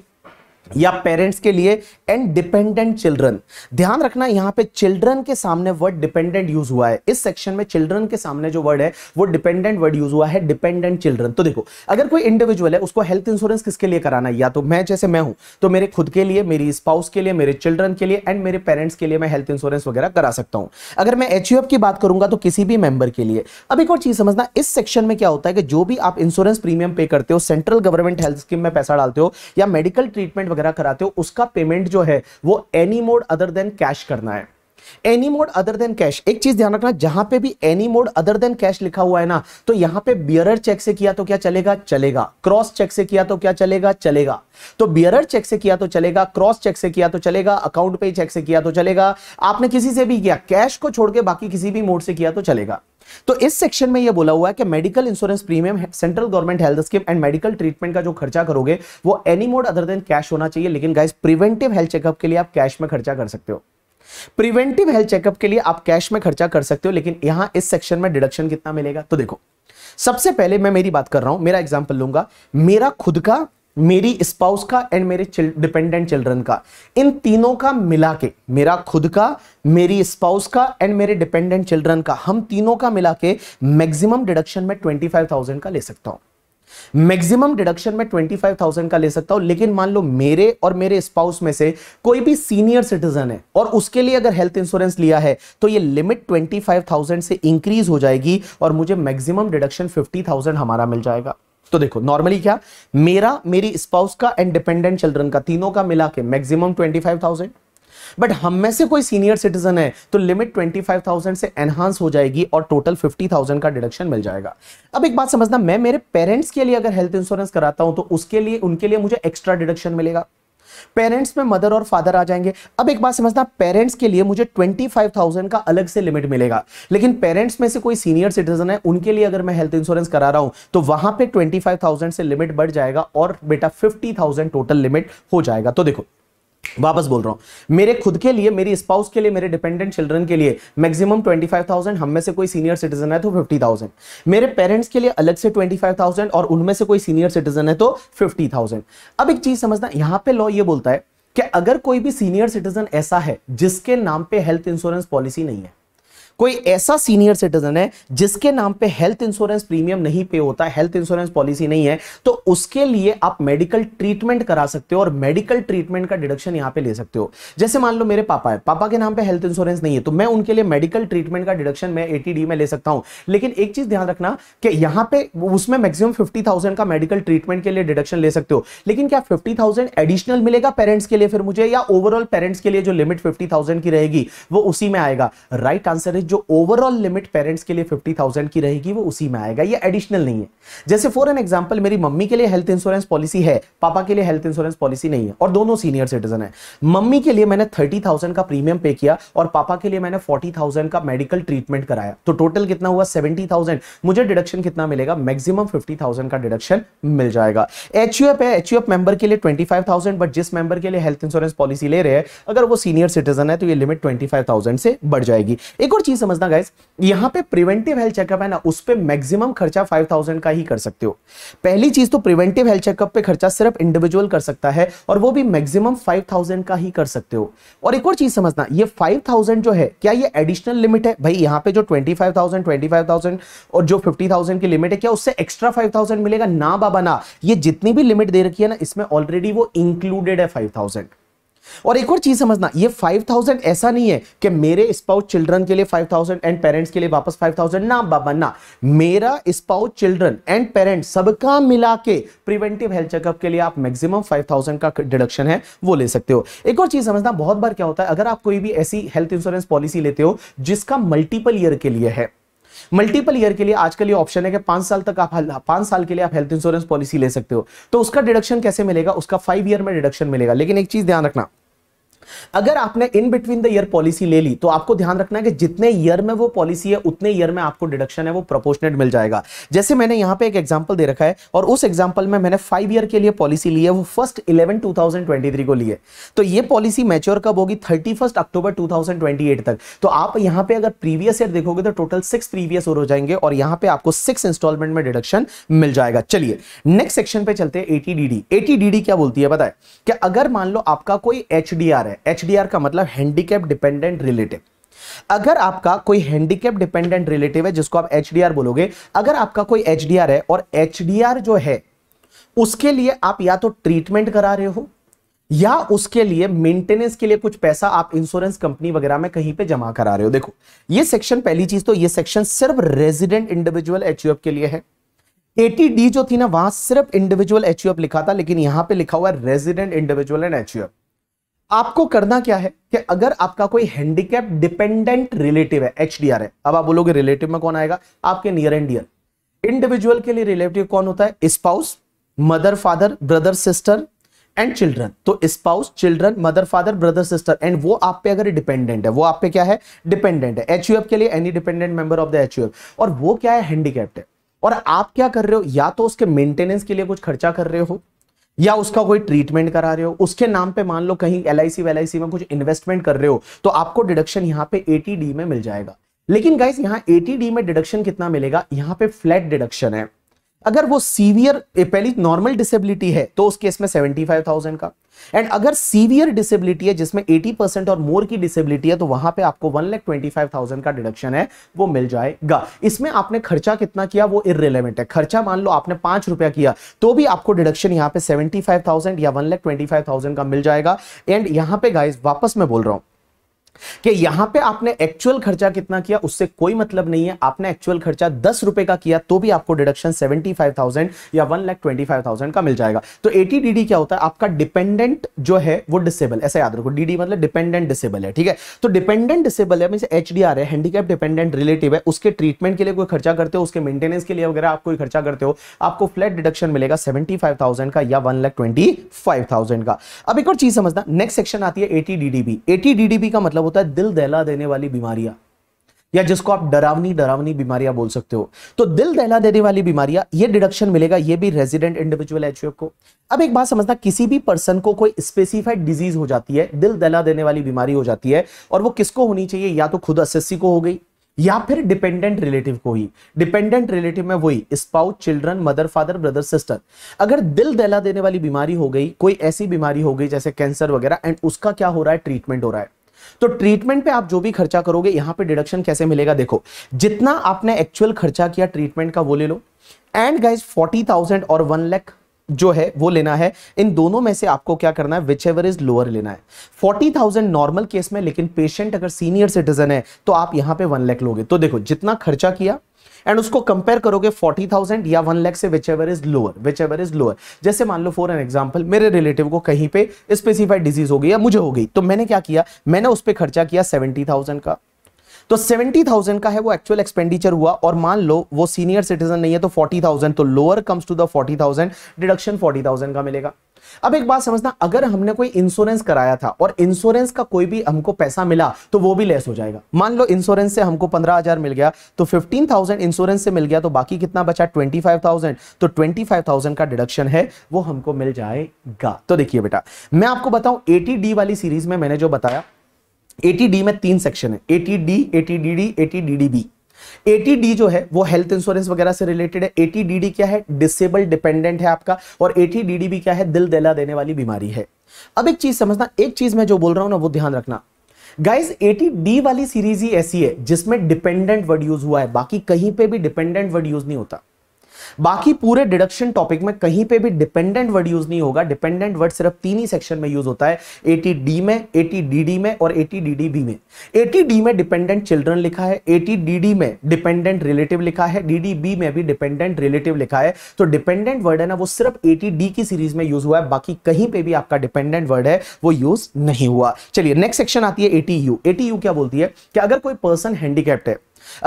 या पेरेंट्स के लिए एंड डिपेंडेंट चिल्ड्रन ध्यान रखना यहाँ पे चिल्ड्रन के सामने वर्ड डिपेंडेंट यूज हुआ है इस सेक्शन में चिल्ड्रन के सामने जो वर्ड है वो डिपेंडेंट वर्ड यूज हुआ है डिपेंडेंट चिल्ड्रन तो देखो अगर कोई इंडिविजुअल है उसको हेल्थ इंश्योरेंस किसके लिए कराना है या तो मैं जैसे मैं हूं तो मेरे खुद के लिए मेरी स्पाउस के लिए मेरे चिल्ड्रन के लिए एंड मेरे पेरेंट्स के लिए मैं हेल्थ इंश्योरेंस वगैरह करा सकता हूं अगर मैं एच की बात करूंगा तो किसी भी मेंबर के लिए अब एक और चीज समझना इस सेक्शन में क्या होता है कि जो भी आप इंश्योरेंस प्रीमियम पे करते हो सेंट्रल गवर्नमेंट हेल्थ स्कीम में पैसा डालते हो या मेडिकल ट्रीटमेंट वगैरह कराते हो उसका पेमेंट जो है वो any mode other than cash करना है any mode other than cash एक चीज ध्यान रखना जहां पे भी any mode other than cash लिखा हुआ है ना तो यहां पे बियरर चेक से किया तो क्या चलेगा चलेगा क्रॉस चेक से किया तो क्या चलेगा चलेगा तो बियरर चेक से किया तो चलेगा क्रॉस चेक से किया तो चलेगा अकाउंट पे चेक से किया तो चलेगा आपने किसी से भी किया कैश को छोड़ के बाकी किसी भी मोड से किया तो चलेगा तो इस सेक्शन में ये बोला हुआ है कि medical insurance premium central government health scheme and medical treatment का जो खर्चा करोगे वो any mode other than cash होना चाहिए लेकिन गाइस प्रिवेंटिव हेल्थ चेकअप के लिए आप कैश में खर्चा कर सकते हो प्रिवेंटिव हेल्थ चेकअप के लिए आप कैश में खर्चा कर सकते हो लेकिन यहां इस सेक्शन में डिडक्शन कितना मिलेगा तो देखो सबसे पहले मैं मेरी बात कर रहा हूं मेरा एग्जाम्पल लूंगा मेरा खुद का मेरी स्पाउस का एंड मेरे डिपेंडेंट चिल्ड्रन का इन तीनों का मिला के मेरा खुद का मेरी स्पाउस का एंड मेरे डिपेंडेंट चिल्ड्रन का हम तीनों का मिला के मैक्सिमम डिडक्शन में ट्वेंटी फाइव थाउजेंड का ले सकता हूं मैक्सिमम डिडक्शन में 25,000 का ले सकता हूं लेकिन मान लो मेरे और मेरे स्पाउस में से कोई भी सीनियर सिटीजन है और उसके लिए अगर हेल्थ इंश्योरेंस लिया है तो ये लिमिट 25,000 से इंक्रीज हो जाएगी और मुझे मैक्सिमम डिडक्शन 50,000 हमारा मिल जाएगा तो देखो नॉर्मली क्या मेरा मेरी स्पाउस का एंड डिपेंडेंट चिल्ड्रन का तीनों का मिला के maximum twenty five thousand but हम में से कोई सीनियर सिटीजन है तो लिमिट 25,000 से एनहांस हो जाएगी और टोटल 50,000 का डिडक्शन मिल जाएगा अब एक बात समझना मैं मेरे पेरेंट्स के लिए अगर हेल्थ इंश्योरेंस कराता हूं तो उसके लिए उनके लिए मुझे एक्स्ट्रा डिडक्शन मिलेगा पेरेंट्स में मदर और फादर आ जाएंगे अब एक बात समझना पेरेंट्स के लिए मुझे ट्वेंटी फाइव थाउजेंड का अलग से लिमिट मिलेगा लेकिन पेरेंट्स में से कोई सीनियर सिटीजन है उनके लिए अगर मैं हेल्थ इंश्योरेंस करा रहा हूं तो वहां पर ट्वेंटी फाइव थाउजेंड से लिमिट बढ़ जाएगा और बेटा फिफ्टी थाउजेंड टोटल लिमिट हो जाएगा तो देखो वापस बोल रहा हूँ मेरे खुद के लिए मेरी स्पाउस के लिए मेरे डिपेंडेंट चिल्ड्रन के लिए मैक्सिमम 25,000 हम में से कोई सीनियर सिटीजन है तो 50,000 मेरे पेरेंट्स के लिए अलग से 25,000 और उनमें से कोई सीनियर सिटीजन है तो 50,000 अब एक चीज समझना यहाँ पे लॉ ये बोलता है कि अगर कोई भी सीनियर सिटीजन ऐसा है जिसके नाम पे हेल्थ इंश्योरेंस पॉलिसी नहीं है कोई ऐसा सीनियर सिटीजन है जिसके नाम पे हेल्थ इंश्योरेंस प्रीमियम नहीं पे होता हेल्थ इंश्योरेंस पॉलिसी नहीं है तो उसके लिए आप मेडिकल ट्रीटमेंट करा सकते हो और मेडिकल ट्रीटमेंट का डिडक्शन यहां पे ले सकते हो जैसे मान लो मेरे पापा है पापा के नाम पे हेल्थ इंश्योरेंस नहीं है तो मैं उनके लिए मेडिकल ट्रीटमेंट का डिडक्शन मैं एटीडी में ले सकता हूं लेकिन एक चीज ध्यान रखना कि यहां पे उसमें मैक्सिमम फिफ्टी का मेडिकल ट्रीटमेंट के लिए डिडक्शन ले सकते हो लेकिन क्या फिफ्टी एडिशनल मिलेगा पेरेंट्स के लिए फिर मुझे या ओवरऑल पेरेंट्स के लिए जो लिमिट फिफ्टी की रहेगी वो उसी में आएगा राइट right आंसर इज जो ओवरऑल लिमिट पेरेंट्स के लिए फिफ्टी थाउजेंड की रहेगी वो उसी में आएगा ये एडिशनल नहीं है जैसे फॉर एन एग्जांपल मेरी मम्मी के लिए हेल्थ इंश्योरेंस पॉलिसी है पापा के लिए हेल्थ इंश्योरेंस पॉलिसी नहीं है और दोनों सीनियर सिटीजन है मम्मी के लिए मैंने थर्टी का प्रीमियम पे किया और पापा के लिए मैंने फोर्टी का मेडिकल ट्रीटमेंट कराया तो टोटल कितना हुआ सेवेंटी मुझे डिडक्शन कितना मिलेगा मैक्सिमम फिफ्टी का डिडक्शन मिल जाएगा एच है एच मेंबर के लिए ट्वेंटी बट जिस मेंबर के लिए हेल्थ इंश्योरेंस पॉलिसी ले रहे हैं अगर वो सीनियर सिटीजन है तो ये लिमिट ट्वेंटी से बढ़ जाएगी एक और चीज नहीं समझना गाइस यहां पे प्रिवेंटिव हेल्थ चेकअप है ना उस पर मैक्सिमम खर्चा 5000 का ही कर सकते हो पहली चीज तो प्रिवेंटिव हेल्थ चेकअप पे खर्चा सिर्फ इंडिविजुअल कर सकता है और वो भी मैक्सिमम 5000 का ही कर सकते हो और एक और चीज समझना ये 5000 जो है क्या ये एडिशनल लिमिट है भाई यहाँ पे जो 25000 25000 और जो 50000 की लिमिट है क्या उससे एक्स्ट्रा 5000 मिलेगा ना बाबा ना ये जितनी भी लिमिट दे रखी है ना इसमें ऑलरेडी वो इंक्लूडेड है 5000 और एक और चीज समझना ये 5000 ऐसा नहीं है कि मेरे स्पाउस चिल्ड्रन के लिए 5000 एंड पेरेंट्स के लिए वापस 5000 ना बाबा ना मेरा स्पाउस चिल्ड्रन एंड पेरेंट्स सबका मिला के प्रिवेंटिव हेल्थ चेकअप के लिए आप मैक्सिमम 5000 का डिडक्शन है वो ले सकते हो एक और चीज समझना बहुत बार क्या होता है अगर आप कोई भी ऐसी हेल्थ इंश्योरेंस पॉलिसी लेते हो जिसका मल्टीपल ईयर के लिए है मल्टीपल ईयर के लिए आजकल ये ऑप्शन है कि पांच साल तक आप पांच साल के लिए आप हेल्थ इंश्योरेंस पॉलिसी ले सकते हो तो उसका डिडक्शन कैसे मिलेगा उसका फाइव ईयर में डिडक्शन मिलेगा लेकिन एक चीज ध्यान रखना अगर आपने in between the year policy ले ली तो आपको ध्यान रखना है कि जितने ईयर में वो पॉलिसी है उतने ईयर में आपको डिडक्शन है वो प्रोपोर्शनेट मिल जाएगा जैसे मैंने यहां पे एक एग्जांपल दे रखा है और उस एग्जांपल में मैंने फाइव ईयर के लिए पॉलिसी ली है वो फर्स्ट इलेवन टू को ली है तो ये पॉलिसी मैच्योर कब होगी थर्टी अक्टूबर टू तक तो आप यहां पर अगर प्रीवियस ईयर देखोगे तो टोटल सिक्स प्रीवियस ईयर हो जाएंगे और यहां पर आपको सिक्स इंस्टॉलमेंट में डिडक्शन मिल जाएगा चलिए नेक्स्ट सेक्शन पे चलते हैं एटीडीडी एटीडीडी क्या बोलती है बताए कि अगर मान लो आपका कोई एच है एच का मतलब हैंडीकैप डिपेंडेंट रिलेटिव अगर आपका कोई हैंडीकैप डिपेंडेंट रिलेटिव है जिसको आप एच बोलोगे अगर आपका कोई एच है और एच जो है उसके लिए आप या तो ट्रीटमेंट करा रहे हो या उसके लिए मेंटेनेंस के लिए कुछ पैसा आप इंश्योरेंस कंपनी वगैरह में कहीं पे जमा करा रहे हो देखो ये सेक्शन पहली चीज तो ये सेक्शन सिर्फ रेजिडेंट इंडिविजुअल एच के लिए है एटी जो थी ना वहां सिर्फ इंडिविजुअल एच लिखा था लेकिन यहां पे लिखा हुआ है रेजिडेंट इंडिविजुअल एंड एच आपको करना क्या है कि अगर आपका कोई हैंडीकैप डिपेंडेंट रिलेटिव है एच डी आर है अब आप बोलोगे रिलेटिव में कौन आएगा आपके नियर एंड डियर इंडिविजुअल के लिए रिलेटिव कौन होता है spouse mother father brother sister and children तो spouse children mother father brother sister and वो आप पे अगर डिपेंडेंट है वो आप पे क्या है डिपेंडेंट है एच यू एफ के लिए any dependent member of the H U F और वो क्या है हैंडीकैप्ट है और आप क्या कर रहे हो या तो उसके मेंटेनेंस के लिए कुछ खर्चा कर रहे हो या उसका कोई ट्रीटमेंट करा रहे हो उसके नाम पे मान लो कहीं एल आई में कुछ इन्वेस्टमेंट कर रहे हो तो आपको डिडक्शन यहाँ पे एटीडी में मिल जाएगा लेकिन गाइस यहाँ एटीडी में डिडक्शन कितना मिलेगा यहाँ पे फ्लैट डिडक्शन है अगर वो सीवियर पहली नॉर्मल डिसेबिलिटी है तो उस केस में 75,000 का एंड अगर सीवियर डिसेबिलिटी है जिसमें 80 परसेंट और मोर की डिसेबिलिटी है तो वहां पे आपको one lakh twenty five thousand का डिडक्शन है वो मिल जाएगा इसमें आपने खर्चा कितना किया वो इरेलीवेंट है खर्चा मान लो आपने पांच रुपया किया तो भी आपको डिडक्शन यहां पर सेवेंटी फाइव थाउजेंड या one lakh twenty five thousand का मिल जाएगा एंड यहां पर गाइज वापस मैं बोल रहा हूं कि यहां पे आपने एक्चुअल खर्चा कितना किया उससे कोई मतलब नहीं है आपने एक्चुअल खर्चा दस रुपए का किया तो भी आपको डिडक्शन सेवेंटी फाइव थाउजेंड या one lakh twenty five thousand का मिल जाएगा तो एटी डीडी क्या होता है आपका डिपेंडेंट जो है वो डिसेबल ऐसा याद रखो डीडी मतलब डिपेंडेंट डिसेबल है ठीक है तो डिपेंडेंट डिसेबल है एच डी आर है हैंडीकैप डिपेंडेंट रिलेटिव है उसके ट्रीटमेंट के लिए कोई खर्चा करते हो उसके मेंटेनेंस के लिए वगैरह आप कोई खर्चा करते हो आपको फ्लैट डिडक्शन मिलेगा सेवेंटी फाइव थाउजेंड का या one lakh twenty five thousand का अब एक और चीज समझना नेक्स्ट सेक्शन आती है एटी डीडीबी एटी डीडीबी का मतलब मतलब होता है दिल दहला देने वाली बीमारियां या जिसको आप डरावनी डरावनी बीमारियां बोल सकते हो तो दिल दहला देने वाली बीमारियां ये डिडक्शन मिलेगा ये भी रेजिडेंट इंडिविजुअल एच को अब एक बात समझना किसी भी पर्सन को कोई स्पेसिफाइड डिजीज हो जाती है दिल दहला देने वाली बीमारी हो जाती है और वो किसको होनी चाहिए या तो खुद एस को हो गई या फिर डिपेंडेंट रिलेटिव को ही डिपेंडेंट रिलेटिव में वही spouse children mother father brother sister अगर दिल दहला देने वाली बीमारी हो गई कोई ऐसी बीमारी हो गई जैसे कैंसर वगैरह एंड उसका क्या हो रहा है ट्रीटमेंट हो रहा है तो ट्रीटमेंट पे आप जो भी खर्चा करोगे यहां पे डिडक्शन कैसे मिलेगा देखो जितना आपने एक्चुअल खर्चा किया ट्रीटमेंट का वो ले लो एंड गाइज फोर्टी थाउजेंड और वन लैख जो है वो लेना है इन दोनों में से आपको क्या करना है विच एवर इज लोअर लेना है फोर्टी थाउजेंड नॉर्मल केस में लेकिन पेशेंट अगर सीनियर सिटीजन है तो आप यहां पे वन लैख लोगे तो देखो जितना खर्चा किया एंड उसको कंपेयर करोगे फोर्टी थाउजेंड या वन लैख से which ever is lower which ever is lower जैसे मान लो फॉर एन एग्जाम्पल मेरे रिलेटिव को कहीं पे स्पेसिफाइड डिजीज हो गई या मुझे हो गई तो मैंने क्या किया मैंने उस पर खर्चा किया सेवेंटी थाउजेंड का तो सेवेंटी थाउजेंड का है वो एक्चुअल एक्सपेंडिचर हुआ और मान लो वो सीनियर सिटीजन नहीं है तो फोर्टी थाउजेंड तो lower comes to the forty thousand deduction forty thousand का मिलेगा अब एक बात समझना अगर हमने कोई इंश्योरेंस कराया था और इंश्योरेंस का कोई भी हमको पैसा मिला तो वो भी लेस हो जाएगा मान लो इंश्योरेंस से हमको पंद्रह हजार मिल गया तो फिफ्टीन थाउजेंड इंश्योरेंस से मिल गया तो बाकी कितना बचा ट्वेंटी फाइव थाउजेंड तो ट्वेंटी फाइव थाउजेंड का डिडक्शन है वो हमको मिल जाएगा तो देखिए बेटा मैं आपको बताऊं एटी वाली सीरीज में मैंने जो बताया एटी में तीन सेक्शन है eighty D eighty D D eighty D जो है वो हेल्थ इंश्योरेंस वगैरह से रिलेटेड है एटीडीडी क्या है डिसेबल डिपेंडेंट है आपका और एटीडीडी भी क्या है दिल दहला देने वाली बीमारी है अब एक चीज समझना एक चीज मैं जो बोल रहा हूं ना वो ध्यान रखना गाइज एटी डी वाली सीरीज ही ऐसी है जिसमें डिपेंडेंट वर्ड यूज हुआ है बाकी कहीं पे भी डिपेंडेंट वर्ड यूज नहीं होता बाकी पूरे डिडक्शन टॉपिक में कहीं पे भी डिपेंडेंट वर्ड यूज नहीं होगा डिपेंडेंट वर्ड सिर्फ तीन ही सेक्शन में यूज होता है एटी डी में एटी डी डी में और एटी डी डी बी में एटी डी में डिपेंडेंट चिल्ड्रन लिखा है एटी डी डी में डिपेंडेंट रिलेटिव लिखा है डी डी बी में भी डिपेंडेंट रिलेटिव लिखा है तो डिपेंडेंट वर्ड है ना वो सिर्फ एटी डी की सीरीज में यूज हुआ है बाकी कहीं पे भी आपका डिपेंडेंट वर्ड है वो यूज नहीं हुआ चलिए नेक्स्ट सेक्शन आती है एटी यू एटी यू क्या बोलती है कि अगर कोई पर्सन हैंडीकेप्ट है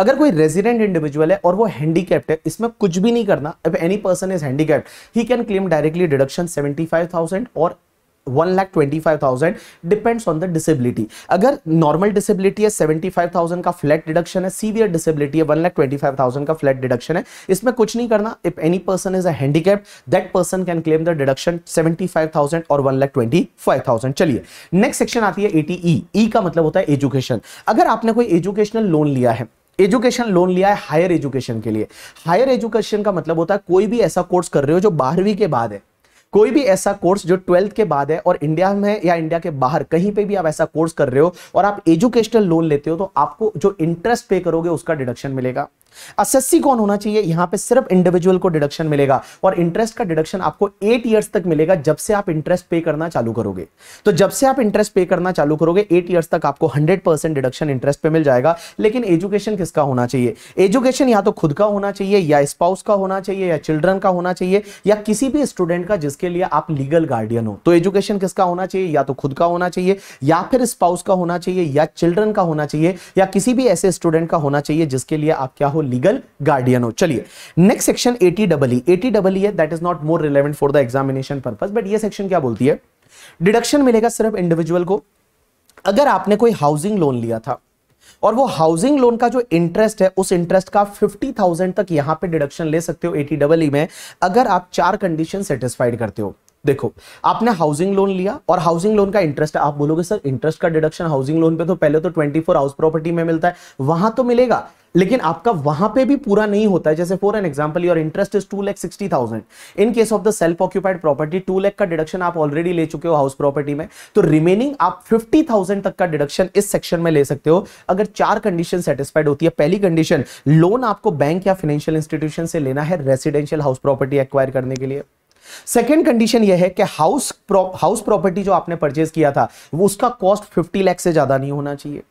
अगर कोई रेजिडेंट इंडिविजुअल है और वो हैंडीकैप्ट है इसमें कुछ भी नहीं करना if any person is handicapped he can claim directly deduction seventy five thousand और one lakh twenty five thousand depends on the disability अगर नॉर्मल डिसेबिलिटी है सेवेंटी फाइव थाउजेंड का फ्लैट डिडक्शन है सीवियर डिसेबिलिटी है one lakh twenty five thousand का फ्लैट डिडक्शन है इसमें कुछ नहीं करना if any person is handicap that person can claim the deduction seventy five thousand और one lakh twenty five thousand चलिए नेक्स्ट सेक्शन आती है एटी ई e. e का मतलब होता है एजुकेशन अगर आपने कोई एजुकेशनल लोन लिया है एजुकेशन लोन लिया है हायर एजुकेशन के लिए हायर एजुकेशन का मतलब होता है कोई भी ऐसा कोर्स कर रहे हो जो बारहवीं के बाद है कोई भी ऐसा कोर्स जो ट्वेल्थ के बाद है और इंडिया में या इंडिया के बाहर कहीं पे भी आप ऐसा कोर्स कर रहे हो और आप एजुकेशनल लोन लेते हो तो आपको जो इंटरेस्ट पे करोगे उसका डिडक्शन मिलेगा असेसी कौन होना चाहिए यहां पे सिर्फ इंडिविजुअल को डिडक्शन मिलेगा और इंटरेस्ट का डिडक्शन आपको एट इयर्स तक मिलेगा जब से आप इंटरेस्ट पे करना चालू करोगे तो जब से आप इंटरेस्ट पे करना चालू करोगे एट इयर्स तक आपको हंड्रेड परसेंट डिडक्शन इंटरेस्ट पे मिल जाएगा लेकिन एजुकेशन किसका होना चाहिए एजुकेशन या तो खुद का होना चाहिए या स्पाउस का होना चाहिए या चिल्ड्रन का होना चाहिए या किसी भी स्टूडेंट का जिसके लिए आप लीगल गार्डियन हो तो एजुकेशन किसका होना चाहिए या तो खुद का होना चाहिए या फिर स्पाउस का होना चाहिए या चिल्ड्रन का होना चाहिए या किसी भी ऐसे स्टूडेंट का होना चाहिए जिसके लिए आप क्या हो लीगल गार्डियन हो चलिए next section eighty double eighty double that is not more relevant for the examination purpose but ये सेक्शन क्या बोलती है डिडक्शन मिलेगा सिर्फ इंडिविजुअल को अगर आपने कोई हाउसिंग लोन लिया था और वो हाउसिंग लोन का जो इंटरेस्ट है उस इंटरेस्ट का 50,000 तक यहां पे डिडक्शन ले सकते हो एटी डबल ई में अगर आप चार कंडीशन सेटिस्फाइड करते हो देखो आपने हाउसिंग लोन लिया और हाउसिंग लोन का इंटरेस्ट आप बोलोगे सर इंटरेस्ट का डिडक्शन हाउसिंग लोन पे तो पहले तो 24 हाउस प्रॉपर्टी में मिलता है वहां तो मिलेगा लेकिन आपका वहां पे भी पूरा नहीं होता है जैसे for an example your interest is two lakh sixty thousand in case of the self occupied property two lakh का डिडक्शन आप ऑलरेडी ले चुके हो हाउस प्रॉपर्टी में तो रिमेनिंग आप फिफ्टी थाउजेंड तक का डिडक्शन इस सेक्शन में ले सकते हो अगर चार कंडीशन सेटिस्फाइड होती है पहली कंडीशन लोन आपको बैंक या फाइनेंशियल इंस्टीट्यूशन से लेना है रेसिडेंशियल हाउस प्रॉपर्टी एक्वायर करने के लिए सेकेंड कंडीशन यह है कि हाउस हाउस प्रॉपर्टी जो आपने परचेज किया था वो उसका कॉस्ट फिफ्टी लैख से ज्यादा नहीं होना चाहिए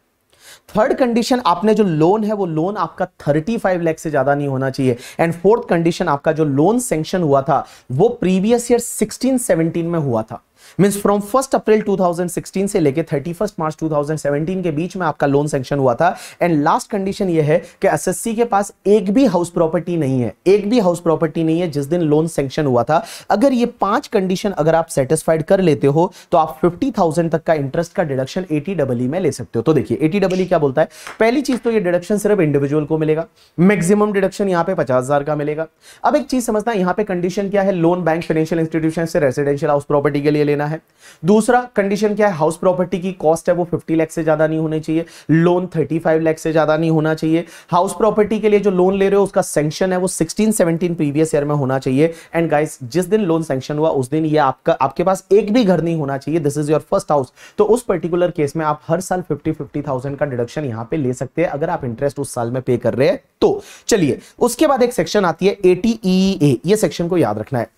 थर्ड कंडीशन आपने जो लोन है वो लोन आपका 35 लाख से ज्यादा नहीं होना चाहिए एंड फोर्थ कंडीशन आपका जो लोन सेंक्शन हुआ था वो प्रीवियस ईयर 16 17 में हुआ था मीन फ्रॉम फर्स्ट अप्रैल 2016 से लेकर थर्टी फर्स्ट मार्च 2017 के बीच में आपका लोन सेंक्शन हुआ था एंड लास्ट कंडीशन यह है कि एसएससी के पास एक भी हाउस प्रॉपर्टी नहीं है एक भी हाउस प्रॉपर्टी नहीं है जिस दिन लोन सेंक्शन हुआ था अगर ये पांच कंडीशन अगर आप सेटिस्फाइड कर लेते हो तो आप फिफ्टी तक का इंटरेस्ट का डिडक्शन एटी डबल में ले सकते हो तो देखिए एटी डबल e क्या बोलता है पहली चीज तो ये डिडक्शन सिर्फ इंडिविजुअल को मिलेगा मैक्सिमम डिडक्शन यहाँ पे पचास का मिलेगा अब एक चीज समझना यहाँ पे कंडीशन क्या है लोन बैंक फाइनेंशियल इंस्टीट्यूशन से रेसिडेंशियल हाउस प्रॉपर्टी के लिए लेना लेना है दूसरा कंडीशन क्या है हाउस प्रॉपर्टी की कॉस्ट है वो 50 लाख से ज्यादा नहीं होनी चाहिए लोन 35 लाख से ज्यादा नहीं होना चाहिए हाउस प्रॉपर्टी के लिए जो लोन ले रहे हो उसका सेंक्शन है वो 16 17 प्रीवियस ईयर में होना चाहिए एंड गाइस जिस दिन लोन सेंक्शन हुआ उस दिन ये आपका आपके पास एक भी घर नहीं होना चाहिए this is your first house तो उस पर्टिकुलर केस में आप हर साल फिफ्टी फिफ्टी का डिडक्शन यहां पर ले सकते हैं अगर आप इंटरेस्ट उस साल में पे कर रहे हैं तो चलिए उसके बाद एक सेक्शन आती है एटीई e e ये सेक्शन को याद रखना है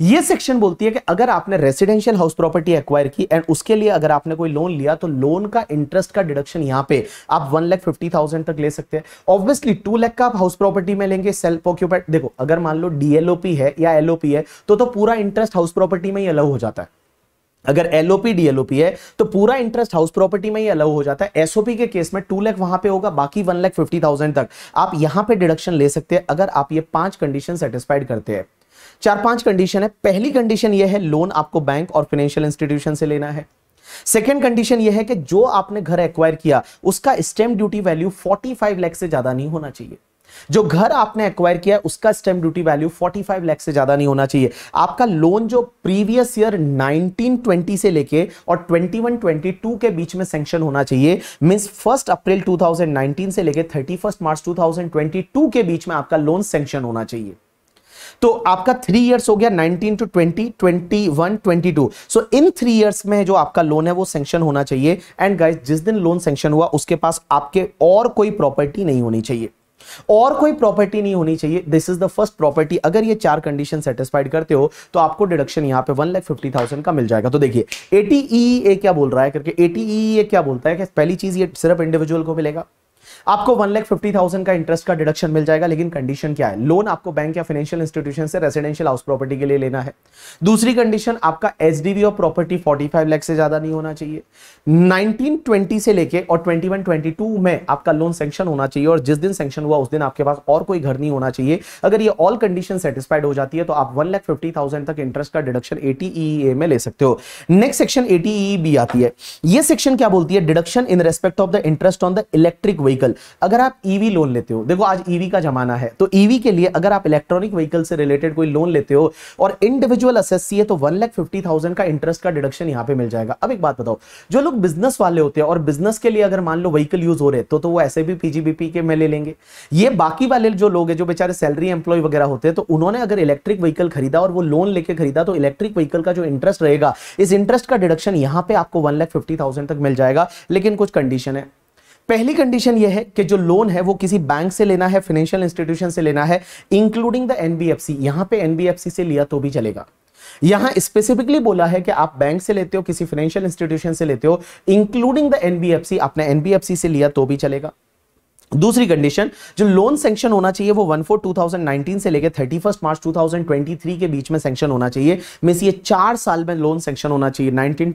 ये सेक्शन बोलती है कि अगर आपने रेसिडेंशियल हाउस प्रॉपर्टी एक्वायर की एंड उसके लिए अगर आपने कोई लोन लिया तो लोन का इंटरेस्ट का डिडक्शन यहां पे आप वन लाख फिफ्टी थाउजेंड तक ले सकते हैं ऑब्वियसली टू लैख का आप हाउस प्रॉपर्टी में लेंगे सेल्फ ऑक्यूपाइड देखो अगर मान लो डीएलओपी है या एलओपी है तो, तो पूरा इंटरेस्ट हाउस प्रॉपर्टी में ही अलाउ हो जाता है अगर एलओपी डीएलओपी है तो पूरा इंटरेस्ट हाउस प्रॉपर्टी में ही अलाउ हो जाता है एसओपी के केस में टू लैख वहां पे होगा बाकी वन लाख फिफ्टी थाउजेंड तक आप यहां पे डिडक्शन ले सकते हैं अगर आप ये पांच कंडीशन सेटिस्फाइड करते हैं चार पांच कंडीशन है पहली कंडीशन यह है लोन आपको बैंक और फाइनेंशियल इंस्टीट्यूशन से लेना है सेकेंड कंडीशन यह है कि जो आपने घर एक्वायर किया उसका स्टेम ड्यूटी वैल्यू 45 लाख से ज्यादा नहीं होना चाहिए जो घर आपने एक्वायर किया उसका स्टेम ड्यूटी वैल्यू 45 लाख से ज्यादा नहीं होना चाहिए आपका लोन जो प्रीवियस ईयर 1920 से लेके और 21-22 के बीच में सेंक्शन होना चाहिए मीन फर्स्ट अप्रैल 2019 से लेके 31 मार्च 2022 के बीच में आपका लोन सेंक्शन होना चाहिए तो आपका थ्री ईयर्स हो गया nineteen two twenty twenty one twenty two so in three years में जो आपका लोन है वो सेंक्शन होना चाहिए एंड गाइज जिस दिन लोन सेंक्शन हुआ उसके पास आपके और कोई प्रॉपर्टी नहीं होनी चाहिए और कोई प्रॉपर्टी नहीं होनी चाहिए this is the first property अगर ये चार कंडीशन सेटिस्फाइड करते हो तो आपको डिडक्शन यहां पे वन लाख फिफ्टी थाउजेंड का मिल जाएगा तो देखिए एटीई e क्या बोल रहा है करके एटीई e e क्या बोलता है कि पहली चीज ये सिर्फ इंडिविजुअल को मिलेगा आपको वन लाख फिफ्टी थाउजेंड का इंटरेस्ट का डिडक्शन मिल जाएगा लेकिन कंडीशन क्या है लोन आपको बैंक या फाइनेंशियल इंस्टीट्यूशन से रेजिडेंशियल हाउस प्रॉपर्टी के लिए लेना है दूसरी कंडीशन आपका एच और प्रॉपर्टी फोर्टी फाइव लाख से ज्यादा नहीं होना चाहिए नाइनटीन ट्वेंटी से लेके और ट्वेंटी वन ट्वेंटी टू में आपका लोन सेंक्शन होना चाहिए और जिस दिन सेंक्शन हुआ उस दिन आपके पास और कोई घर नहीं होना चाहिए अगर ये ऑल कंडीशन सेटिस्फाइड हो जाती है तो आप वन लाख फिफ्टी थाउजेंड तक इंटरेस्ट का डिडक्शन एटीईए e e में ले सकते हो नेक्स्ट सेक्शन एटीई बी आती है ये सेक्शन क्या बोलती है deduction in respect of the interest on the electric vehicle vehicle अगर आप ईवी e लोन लेते हो देखो आज ईवी e का जमाना है तो ईवी e के लिए अगर आप इलेक्ट्रॉनिक व्हीकल से रिलेटेड कोई लोन लेते हो और इंडिविजुअल असेसी है तो वन लैख फिफ्टी थाउजेंड का इंटरेस्ट का डिडक्शन यहां पे मिल जाएगा अब एक बात बताओ जो लोग बिजनेस वाले होते हैं और बिजनेस के लिए अगर मान लो व्हीकल यूज हो रहे तो, तो वो ऐसे भी पीजीबीपी के में ले लेंगे ये बाकी वाले जो लोग हैं जो बेचारे सैलरी एम्प्लॉय वगैरह होते हैं तो उन्होंने अगर इलेक्ट्रिक व्हीकल खरीदा और वो लोन लेके खरीदा तो इलेक्ट्रिक व्हीकल का जो इंटरेस्ट रहेगा इस इंटरेस्ट का डिडक्शन यहां पर आपको वन लाख फिफ्टी थाउजेंड तक मिल जाएगा लेकिन कुछ कंडीशन है पहली कंडीशन यह है कि जो लोन है वो किसी बैंक से लेना है फाइनेंशियल इंस्टीट्यूशन से लेना है इंक्लूडिंग द एनबीएफसी यहां पे एनबीएफसी से लिया तो भी चलेगा यहां स्पेसिफिकली बोला है कि आप बैंक से लेते हो किसी फाइनेंशियल इंस्टीट्यूशन से लेते हो इंक्लूडिंग द एनबीएफसी आपने एनबीएफसी से लिया तो भी चलेगा दूसरी कंडीशन जो लोन सेंक्शन होना चाहिए वो वन फोर से लेकर थर्टी मार्च टू के बीच में सेंक्शन होना चाहिए मीन्स ये चार साल में लोन सेंक्शन होना चाहिए नाइनटीन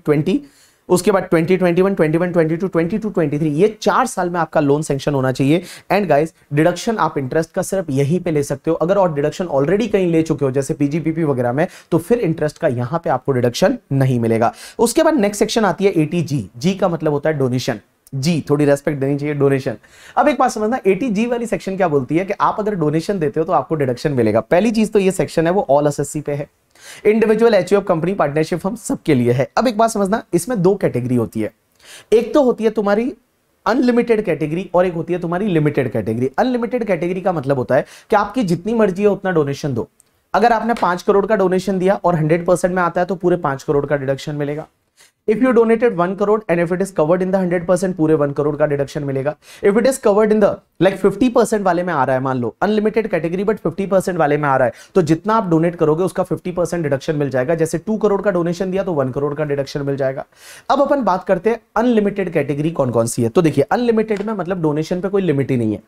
उसके बाद 2021, 21, 22, 22, 23 चार साल में आपका लोन सेंक्शन होना चाहिए एंड गाइस डिडक्शन आप इंटरेस्ट का सिर्फ यहीं पे ले सकते हो अगर और डिडक्शन ऑलरेडी कहीं ले चुके हो जैसे पीजीपीपी वगैरह में तो फिर इंटरेस्ट का यहाँ पे आपको डिडक्शन नहीं मिलेगा उसके बाद नेक्स्ट सेक्शन आती है जी जी का मतलब होता है डोनेशन जी थोड़ी रेस्पेक्ट देनी चाहिए डोनेशन अब एक बात समझना एटी जी वाली सेक्शन क्या बोलती है कि आप अगर डोनेशन देते हो तो आपको डिडक्शन मिलेगा पहली चीज तो ये सेक्शन है वो ऑल एस पे है इंडिविजुअल एच कंपनी पार्टनरशिप हम सबके लिए है अब एक बात समझना इसमें दो कैटेगरी होती है एक तो होती है तुम्हारी अनलिमिटेड कैटेगरी और एक होती है तुम्हारी लिमिटेड कैटेगरी अनलिमिटेड कैटेगरी का मतलब होता है कि आपकी जितनी मर्जी है उतना डोनेशन दो अगर आपने पांच करोड़ का डोनेशन दिया और हंड्रेड परसेंट में आता है तो पूरे पांच करोड़ का डिडक्शन मिलेगा if you donated one crore and if it is covered in the hundred percent पूरे वन करोड़ का डिडक्शन मिलेगा if it is covered in the like fifty percent वाले में आ रहा है मान लो unlimited category but fifty percent वाले में आ रहा है तो जितना आप डोनेट करोगे उसका फिफ्टी परसेंट डिडक्शन मिल जाएगा जैसे टू करोड़ का डोनेशन दिया तो वन करोड़ का डिडक्शन मिल जाएगा अब अपन बात करते हैं अनलिमिटेड कैटेगरी कौन कौन सी है तो देखिए अनलिमिटेड में मतलब डोनेशन पे कोई लिमिट ही नहीं है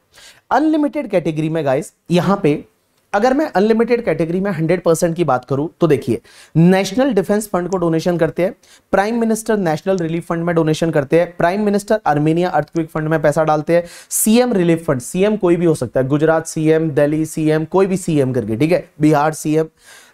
अनलिमिटेड कैटेगरी में गाइस यहाँ पे अगर मैं अनलिमिटेड कैटेगरी में हंड्रेड परसेंट की बात करूं तो देखिए नेशनल डिफेंस फंड को डोनेशन करते हैं prime minister national relief fund में डोनेशन करते हैं prime minister Armenia earthquake fund में पैसा डालते हैं सीएम रिलीफ फंड सीएम कोई भी हो सकता है गुजरात सीएम दिल्ली सीएम कोई भी सीएम करके ठीक है बिहार सीएम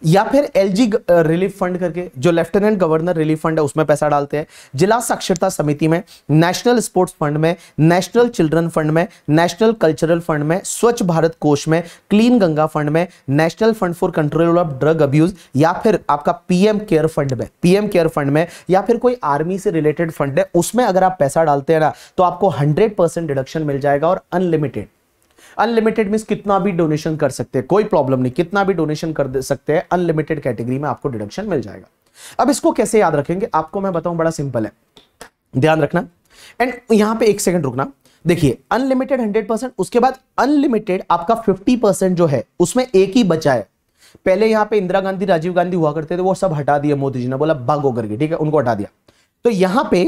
या फिर एलजी रिलीफ फंड करके जो लेफ्टिनेंट गवर्नर रिलीफ फंड है उसमें पैसा डालते हैं जिला साक्षरता समिति में नेशनल स्पोर्ट्स फंड में नेशनल चिल्ड्रन फंड में नेशनल कल्चरल फंड में स्वच्छ भारत कोष में क्लीन गंगा फंड में national fund for control of drug abuse या फिर आपका पीएम केयर फंड में पीएम केयर फंड में या फिर कोई आर्मी से रिलेटेड फंड है उसमें अगर आप पैसा डालते हैं ना तो आपको हंड्रेड डिडक्शन मिल जाएगा और अनलिमिटेड अनलिमिटेड मीन कितना भी डोनेशन कर सकते हैं कोई प्रॉब्लम नहीं कितना भी डोनेशन कर सकते हैं अनलिमिटेड कैटेगरी में आपको डिडक्शन मिल जाएगा अब इसको कैसे याद रखेंगे आपको मैं बताऊं बड़ा सिंपल है ध्यान रखना एंड यहां पे एक सेकंड रुकना देखिए अनलिमिटेड हंड्रेड परसेंट उसके बाद अनलिमिटेड आपका फिफ्टी परसेंट जो है उसमें एक ही बचा है पहले यहां पे इंदिरा गांधी राजीव गांधी हुआ करते थे वो सब हटा दिया मोदी जी ने बोला भागो करके ठीक है उनको हटा दिया तो यहां पे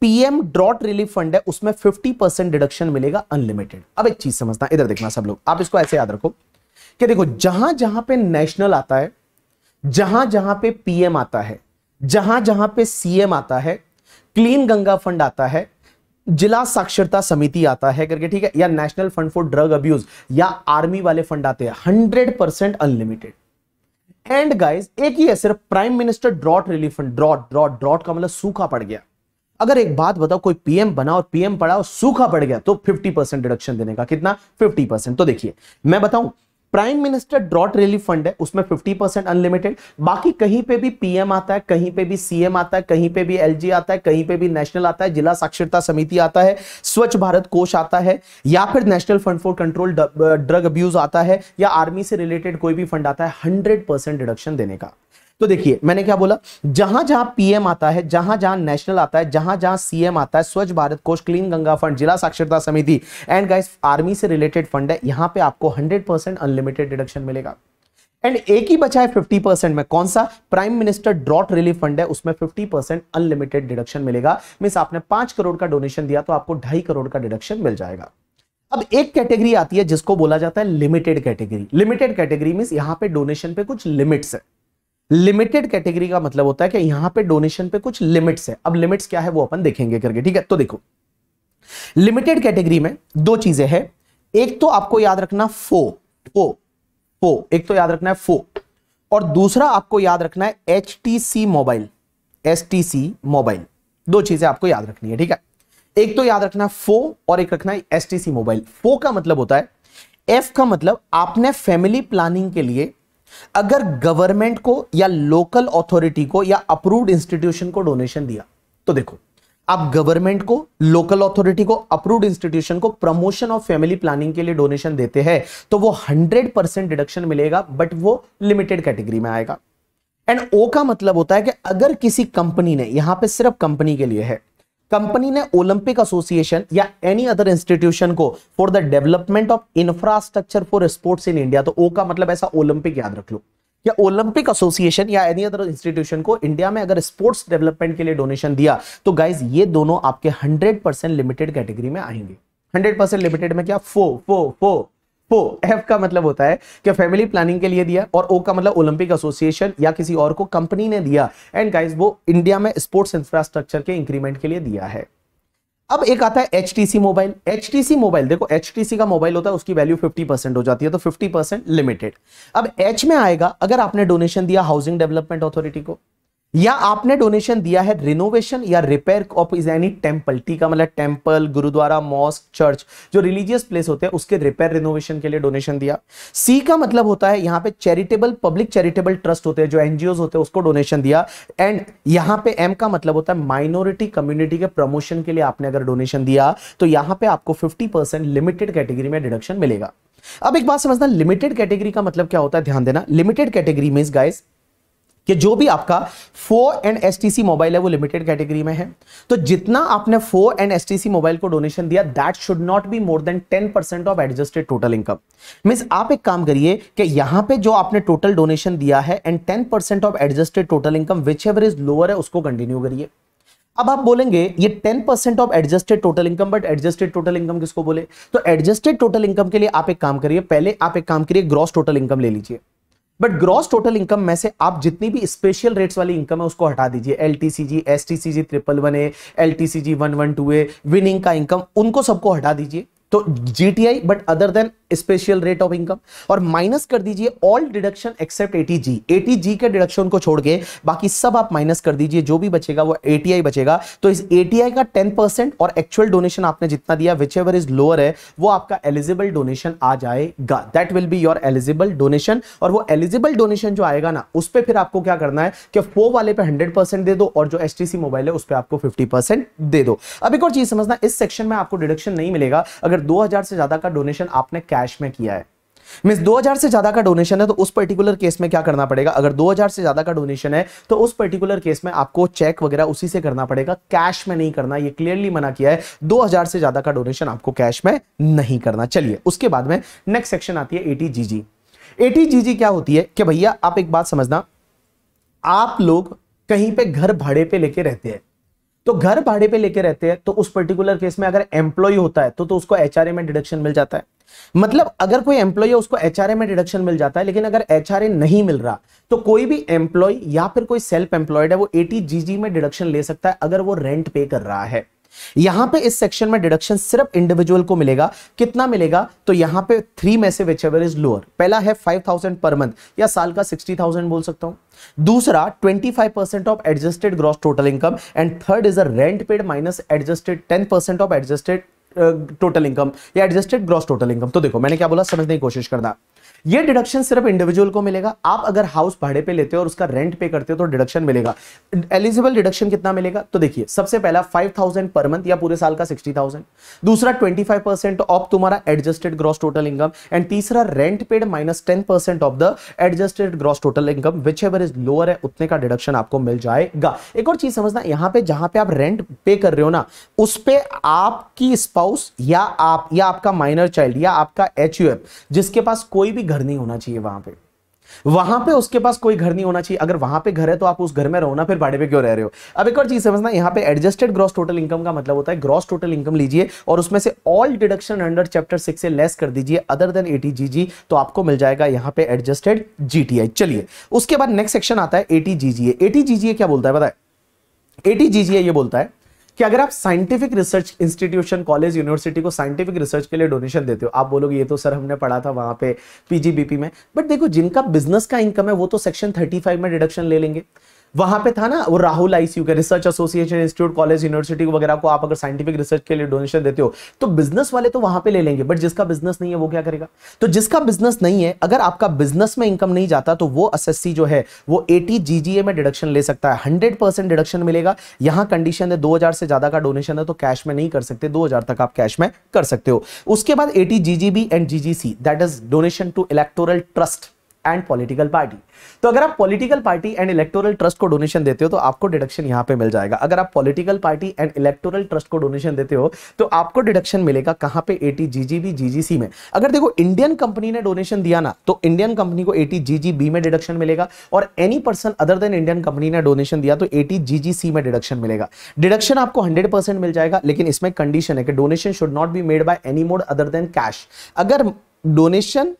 पीएम ड्रॉट रिलीफ फंड है उसमें 50 परसेंट डिडक्शन मिलेगा अनलिमिटेड अब एक चीज समझना इधर देखना सब लोग आप इसको ऐसे याद रखो कि देखो जहां जहां पे नेशनल आता है जहां जहां पे पीएम आता है जहां जहां पे सीएम आता है क्लीन गंगा फंड आता है जिला साक्षरता समिति आता है करके ठीक है या national fund for drug abuse या आर्मी वाले फंड आते हैं hundred percent unlimited and guys एक ही है सिर्फ prime minister drought relief fund drought drought drought का मतलब सूखा पड़ गया अगर एक बात बताओ कोई पीएम बना और पीएम पड़ा और सूखा पड़ गया तो 50 परसेंट डिडक्शन देने का कितना 50 परसेंट तो देखिए मैं बताऊं prime minister drought relief fund है उसमें 50 परसेंट अनलिमिटेड बाकी कहीं पे भी पीएम आता है कहीं पे भी सीएम आता है कहीं पे भी एलजी आता है कहीं पे भी नेशनल आता है जिला साक्षरता समिति आता है स्वच्छ भारत कोष आता है या फिर national fund for control drug abuse आता है या आर्मी से रिलेटेड कोई भी फंड आता है हंड्रेड डिडक्शन देने का तो देखिए मैंने क्या बोला जहां जहां पीएम आता है जहां जहां नेशनल आता है जहां जहां सीएम आता है स्वच्छ भारत कोष clean Ganga fund Zila Saksharta Samiti and guys army से रिलेटेड फंड है यहां पे आपको 100% अनलिमिटेड डिडक्शन मिलेगा एंड एक ही बचा है 50 परसेंट में कौन सा prime minister drought relief fund है उसमें 50 परसेंट अनलिमिटेड डिडक्शन मिलेगा मीन आपने पांच करोड़ का डोनेशन दिया तो आपको ढाई करोड़ का डिडक्शन मिल जाएगा अब एक कैटेगरी आती है जिसको बोला जाता है limited category limited category mean यहां पे डोनेशन पे कुछ लिमिट्स है लिमिटेड कैटेगरी का मतलब होता है कि यहां पे डोनेशन पे कुछ लिमिट्स है अब लिमिट्स क्या है वो अपन देखेंगे करके ठीक है तो देखो लिमिटेड कैटेगरी में दो चीजें हैं एक तो आपको याद रखना फो फो फो एक तो याद रखना है फो और दूसरा आपको याद रखना है H T C mobile S T C mobile दो चीजें आपको याद रखनी है ठीक है एक तो याद रखना फो और एक रखना है एस टी सी मोबाइल फो का मतलब होता है एफ का मतलब आपने फैमिली प्लानिंग के लिए अगर गवर्नमेंट को या लोकल अथॉरिटी को या अप्रूव्ड इंस्टीट्यूशन को डोनेशन दिया तो देखो आप गवर्नमेंट को लोकल अथॉरिटी को अप्रूव्ड इंस्टीट्यूशन को प्रमोशन ऑफ फैमिली प्लानिंग के लिए डोनेशन देते हैं तो वो 100 परसेंट डिडक्शन मिलेगा बट वो लिमिटेड कैटेगरी में आएगा एंड ओ का मतलब होता है कि अगर किसी कंपनी ने यहां पे सिर्फ कंपनी के लिए है कंपनी ने ओलंपिक एसोसिएशन या एनी अदर इंस्टीट्यूशन को for the development of infrastructure for sports in India तो ओ का मतलब ऐसा ओलंपिक याद रख लो या ओलंपिक एसोसिएशन या एनी अदर इंस्टीट्यूशन को इंडिया में अगर स्पोर्ट्स डेवलपमेंट के लिए डोनेशन दिया तो गाइज ये दोनों आपके हंड्रेड लिमिटेड कैटेगरी में आएंगे हंड्रेड लिमिटेड में क्या फो फो फो पो एफ का मतलब होता है कि फैमिली प्लानिंग के लिए दिया और ओ का मतलब ओलंपिक एसोसिएशन या किसी और को कंपनी ने दिया एंड गाइस वो इंडिया में स्पोर्ट्स इंफ्रास्ट्रक्चर के इंक्रीमेंट के लिए दिया है अब एक आता है एच मोबाइल एच मोबाइल देखो एच का मोबाइल होता है उसकी वैल्यू 50 परसेंट हो जाती है तो 50 परसेंट लिमिटेड अब एच में आएगा अगर आपने डोनेशन दिया हाउसिंग डेवलपमेंट अथॉरिटी को या आपने डोनेशन दिया है रिनोवेशन या repair of is any temple T का मतलब टेम्पल गुरुद्वारा मॉस्क चर्च जो रिलीजियस प्लेस होते हैं उसके रिपेयर रिनोवेशन के लिए डोनेशन दिया सी का मतलब होता है यहाँ पे चैरिटेबल पब्लिक चैरिटेबल ट्रस्ट होते हैं जो एनजीओ होते हैं उसको डोनेशन दिया एंड यहाँ पे एम का मतलब होता है माइनॉरिटी कम्युनिटी के प्रमोशन के लिए आपने अगर डोनेशन दिया तो यहाँ पे आपको फिफ्टी लिमिटेड कैटेगरी में डिडक्शन मिलेगा अब एक बात समझना लिमिटेड कैटेगरी का मतलब क्या होता है ध्यान देना लिमिटेड कैटेगरी में गाइस कि जो भी आपका फो एंड एस मोबाइल है वो लिमिटेड कैटेगरी में है तो जितना आपने फो एंड एस मोबाइल को डोनेशन दिया that should not be more than ten percent of adjusted total income mean आप एक काम करिए कि यहां पे जो आपने टोटल डोनेशन दिया है and ten percent of adjusted total income which ever is lower है उसको कंटिन्यू करिए अब आप बोलेंगे ये 10 percent of adjusted total income but adjusted total income किसको बोले तो एडजस्टेड टोटल इनकम के लिए आप एक काम करिए पहले आप एक काम करिए ग्रॉस टोटल इनकम ले लीजिए बट ग्रॉस टोटल इनकम में से आप जितनी भी स्पेशल रेट्स वाली इनकम है उसको हटा दीजिए L T C G S T C G triple one A L T C G one one two A winning का इनकम उनको सबको हटा दीजिए तो GTI but other than special rate of income और माइनस कर दीजिए all deduction except eighty G eighty G के डिडक्शन को छोड़ के बाकी सब आप माइनस कर दीजिए जो भी बचेगा वो एटीआई बचेगा तो इस एटीआई का टेन परसेंट और एक्चुअल डोनेशन आपने जितना दिया विच एवर इज लोअर है वो आपका एलिजिबल डोनेशन आ जाएगा that will be your eligible donation और वो एलिजिबल डोनेशन जो आएगा ना उस पर फिर आपको क्या करना है कि फो वाले पे हंड्रेड दे दो और जो एस मोबाइल है उस पर आपको फिफ्टी दे दो अब एक और चीज समझना इस सेक्शन में आपको डिडक्शन नहीं मिलेगा अगर अगर 2000 से ज्यादा का डोनेशन आपने कैश में किया है मिस 2000 से ज्यादा का डोनेशन है तो उस पर्टिकुलर केस में क्या करना पड़ेगा अगर 2000 से ज्यादा का डोनेशन है तो उस पर्टिकुलर केस में आपको चेक वगैरह उसी से करना पड़ेगा कैश में नहीं करना ये क्लियरली मना किया है 2000 से ज्यादा का डोनेशन आपको कैश में नहीं करना चलिए उसके बाद में नेक्स्ट सेक्शन आती है एटी एटीजीजी एटीजीजी क्या होती है कि भैया आप एक बात समझना आप लोग कहीं पर घर भाड़े पर लेके रहते हैं तो घर भाड़े पे लेके रहते हैं तो उस पर्टिकुलर केस में अगर एम्प्लॉय होता है तो तो उसको एचआरए में डिडक्शन मिल जाता है मतलब अगर कोई एम्प्लॉय है उसको एचआरए में डिडक्शन मिल जाता है लेकिन अगर एचआरए नहीं मिल रहा तो कोई भी एम्प्लॉय या फिर कोई सेल्फ एम्प्लॉयड है वो एटी में डिडक्शन ले सकता है अगर वो रेंट पे कर रहा है यहां पे इस सेक्शन में डिडक्शन सिर्फ इंडिविजुअल को मिलेगा कितना मिलेगा तो यहां पे थ्री में से विच एवर इज लोअर पहला है थाउजेंड पर मंथ या साल का थाउजेंड बोल सकता हूं दूसरा percent of adjusted gross total income and third is a rent paid minus adjusted ten percent of adjusted total income या एडजस्टेड ग्रॉस टोटल इनकम तो देखो मैंने क्या बोला समझने की कोशिश करना ये डिडक्शन सिर्फ इंडिविजुअल को मिलेगा आप अगर हाउस भाड़े पे लेते हो और उसका रेंट पे करते हो तो डिडक्शन मिलेगा एलिजिबल डिडक्शन कितना मिलेगा तो देखिए सबसे पहला फाइव थाउजेंड पर मंथ या पूरे साल का सिक्सटी थाउजेंड दूसरा ट्वेंटी फाइव परसेंट ऑफ तुम्हारा adjusted gross total income and तीसरा rent paid minus ten percent of the adjusted gross total income which ever is lower है उतने का डिडक्शन आपको मिल जाएगा एक और चीज समझना यहाँ पे जहां पे आप रेंट पे कर रहे हो ना उस पर आपकी स्पाउस या आप या आपका माइनर चाइल्ड या आपका एच जिसके पास कोई भी घर नहीं होना चाहिए वहां पे वहां पे उसके पास कोई घर नहीं होना चाहिए अगर वहां पे घर है तो आप उस घर में रहो ना फिर भाड़े पे क्यों रह रहे हो अब एक और चीज समझना यहां पे एडजस्टेड ग्रॉस टोटल इनकम का मतलब होता है ग्रॉस टोटल इनकम लीजिए और उसमें से all deduction under chapter six से लेस कर दीजिए other than eighty G G तो आपको मिल जाएगा यहां पर एडजस्टेड जीटीआई चलिए उसके बाद नेक्स्ट सेक्शन आता है एटी जी जी एटी जी जी क्या बोलता है बताए एटी जी जी ये बोलता है कि अगर आप scientific research institution college university को साइंटिफिक रिसर्च के लिए डोनेशन देते हो आप बोलोगे ये तो सर हमने पढ़ा था वहां पे पीजीबीपी में बट देखो जिनका बिजनेस का इनकम है वो तो सेक्शन थर्टी में डिडक्शन ले लेंगे वहां पे था ना वो राहुल आईसीयू के research association institute college university वगैरह को आप अगर साइंटिफिक रिसर्च के लिए डोनेशन देते हो तो बिजनेस वाले तो वहां पे ले लेंगे बट जिसका बिजनेस नहीं है वो क्या करेगा तो जिसका बिजनेस नहीं है अगर आपका बिजनेस में इनकम नहीं जाता तो वो एस जो है वो एटी जी में डिडक्शन ले सकता है हंड्रेड डिडक्शन मिलेगा यहां कंडीशन है दो से ज्यादा का डोनेशन है तो कैश में नहीं कर सकते दो तक आप कैश में कर सकते हो उसके बाद eighty GGB and GGC that is donation to electoral trust and political party तो अगर आप political party and electoral trust को डोनेशन देते हो तो आपको डिडक्शन यहां पे मिल जाएगा अगर आप political party and electoral trust को डोनेशन देते हो तो आपको डिडक्शन मिलेगा कहां पे एटी जीजीबी जीजीसी में अगर देखो इंडियन कंपनी ने डोनेशन दिया ना तो इंडियन कंपनी को एटी जीजीबी में डिडक्शन मिलेगा और any person other than Indian company ने डोनेशन दिया तो एटी जीजीसी में डिडक्शन मिलेगा डिडक्शन आपको हंड्रेड परसेंट मिल जाएगा लेकिन इसमें कंडीशन है कि donation should not be made by any mode other than cash अगर donation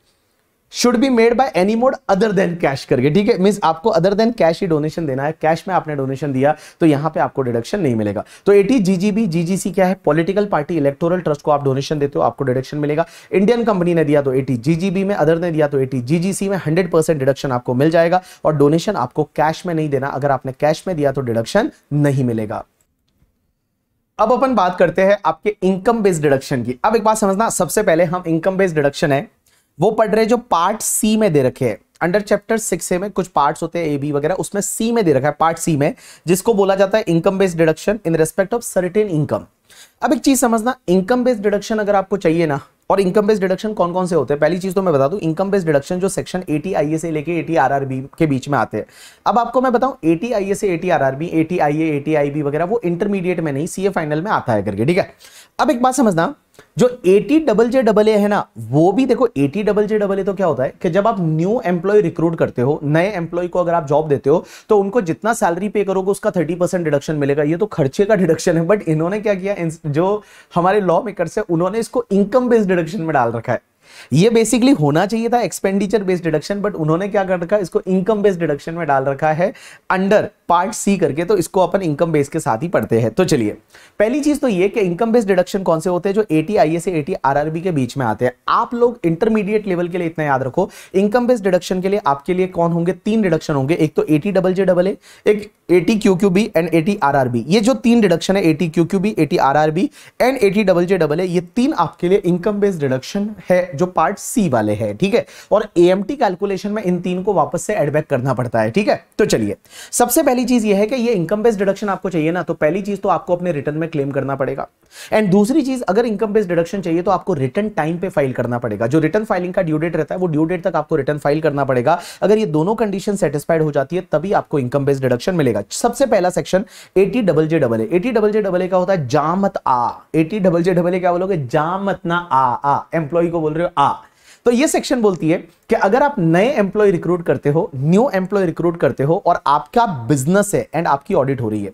should be made by any mode other than cash करके ठीक है मीन आपको अदर देन कैश ही डोनेशन देना है कैश में आपने डोनेशन दिया तो यहां पे आपको डिडक्शन नहीं मिलेगा तो एटी जीजीबी जीजीसी क्या है पॉलिटिकल पार्टी इलेक्टोरल ट्रस्ट को आप डोनेशन देते हो आपको डिडक्शन मिलेगा इंडियन कंपनी ने दिया तो एटी जीजीबी में अदर ने दिया तो एटी जीजीसी में हंड्रेड परसेंट डिडक्शन आपको मिल जाएगा और डोनेशन आपको कैश में नहीं देना अगर आपने कैश में दिया तो डिडक्शन नहीं मिलेगा अब अपन बात करते हैं आपके इनकम बेस्ड डिडक्शन की अब एक बात समझना सबसे पहले हम इनकम बेस्ड डिडक्शन है वो पढ़ रहे जो पार्ट सी में दे रखे हैं अंडर चैप्टर सिक्स में कुछ पार्ट्स होते हैं ए बी वगैरह उसमें सी में दे रखा है पार्ट सी में जिसको बोला जाता है income based deduction in respect of certain income अब एक चीज समझना इनकम बेस्ड डिडक्शन अगर आपको चाहिए ना और इनकम बेस्ड डिडक्शन कौन कौन से होते हैं पहली चीज तो मैं बता दूं इनकम बेस्ड डिडक्शन जो section A T I A से लेके ए आर आर बी के बीच में आते हैं अब आपको मैं बताऊं टी आई ए से T R R B T I A T I B वगैरह वो इंटरमीडिएट में नहीं सीए फाइनल में आता है करके ठीक है अब एक बात समझना जो eighty double J double A है ना वो भी देखो eighty double J double A तो क्या होता है कि जब आप न्यू एम्प्लॉय रिक्रूट करते हो नए एम्प्लॉय को अगर आप जॉब देते हो तो उनको जितना सैलरी पे करोगे उसका थर्टी परसेंट डिडक्शन मिलेगा ये तो खर्चे का डिडक्शन है बट इन्होंने क्या किया जो हमारे लॉ मेकर है उन्होंने इसको इनकम बेस्ड डिडक्शन में डाल रखा है ये बेसिकली होना चाहिए था एक्सपेंडिचर बेस्ड डिडक्शन बट उन्होंने क्या कर रखा इसको इनकम बेस्ड डिडक्शन में डाल रखा है अंडर पार्ट सी करके तो इसको अपन इनकम बेस के साथ ही पढ़ते हैं तो चलिए पहली चीज तो ये कि इनकम बेस्ड डिडक्शन कौन से होते हैं जो A A T I S eighty IA R eighty RRB के बीच में आते हैं आप लोग इंटरमीडिएट लेवल के लिए इतना याद रखो इनकम बेस्ड डिडक्शन के लिए आपके लिए कौन होंगे तीन डिडक्शन होंगे एक तो A T double J double A एक A T Q Q B and eighty R R B ये जो तीन डिडक्शन है A T Q Q B eighty R R B and A T double J double A ये तीन आपके लिए इनकम बेस्ड डिडक्शन है जो जो पार्ट सी वाले है ठीक है और ए एम टी कैलकुलेशन में इन तीन को वापस से एडबैक करना पड़ता है ठीक है तो चलिए सबसे पहली चीज यह है कि ये इनकम बेस्ड डिडक्शन आपको चाहिए ना तो पहली चीज तो आपको अपने रिटर्न में क्लेम करना पड़ेगा एंड दूसरी चीज अगर इनकम बेस्ड डिडक्शन चाहिए तो आपको रिटर्न टाइम पे फाइल करना पड़ेगा जो रिटर्न फाइलिंग का ड्यू डेट रहता है वो ड्यू डेट तक आपको रिटर्न फाइल करना पड़ेगा अगर ये दोनों कंडीशन सेटिस्फाइड हो जाती है तभी आपको इनकम बेस्ड डिडक्शन मिलेगा सबसे पहला section eighty double J double eighty double J double का होता है जामत आ एटी डबल जे डबल क्या बोलोगे जामत ना आ आ एम्प्लॉय को बोल रहे हो आ तो ये सेक्शन बोलती है कि अगर आप नए एम्प्लॉय रिक्रूट करते हो न्यू एम्प्लॉय रिक्रूट करते हो और आपका बिजनेस है एंड आपकी ऑडिट हो रही है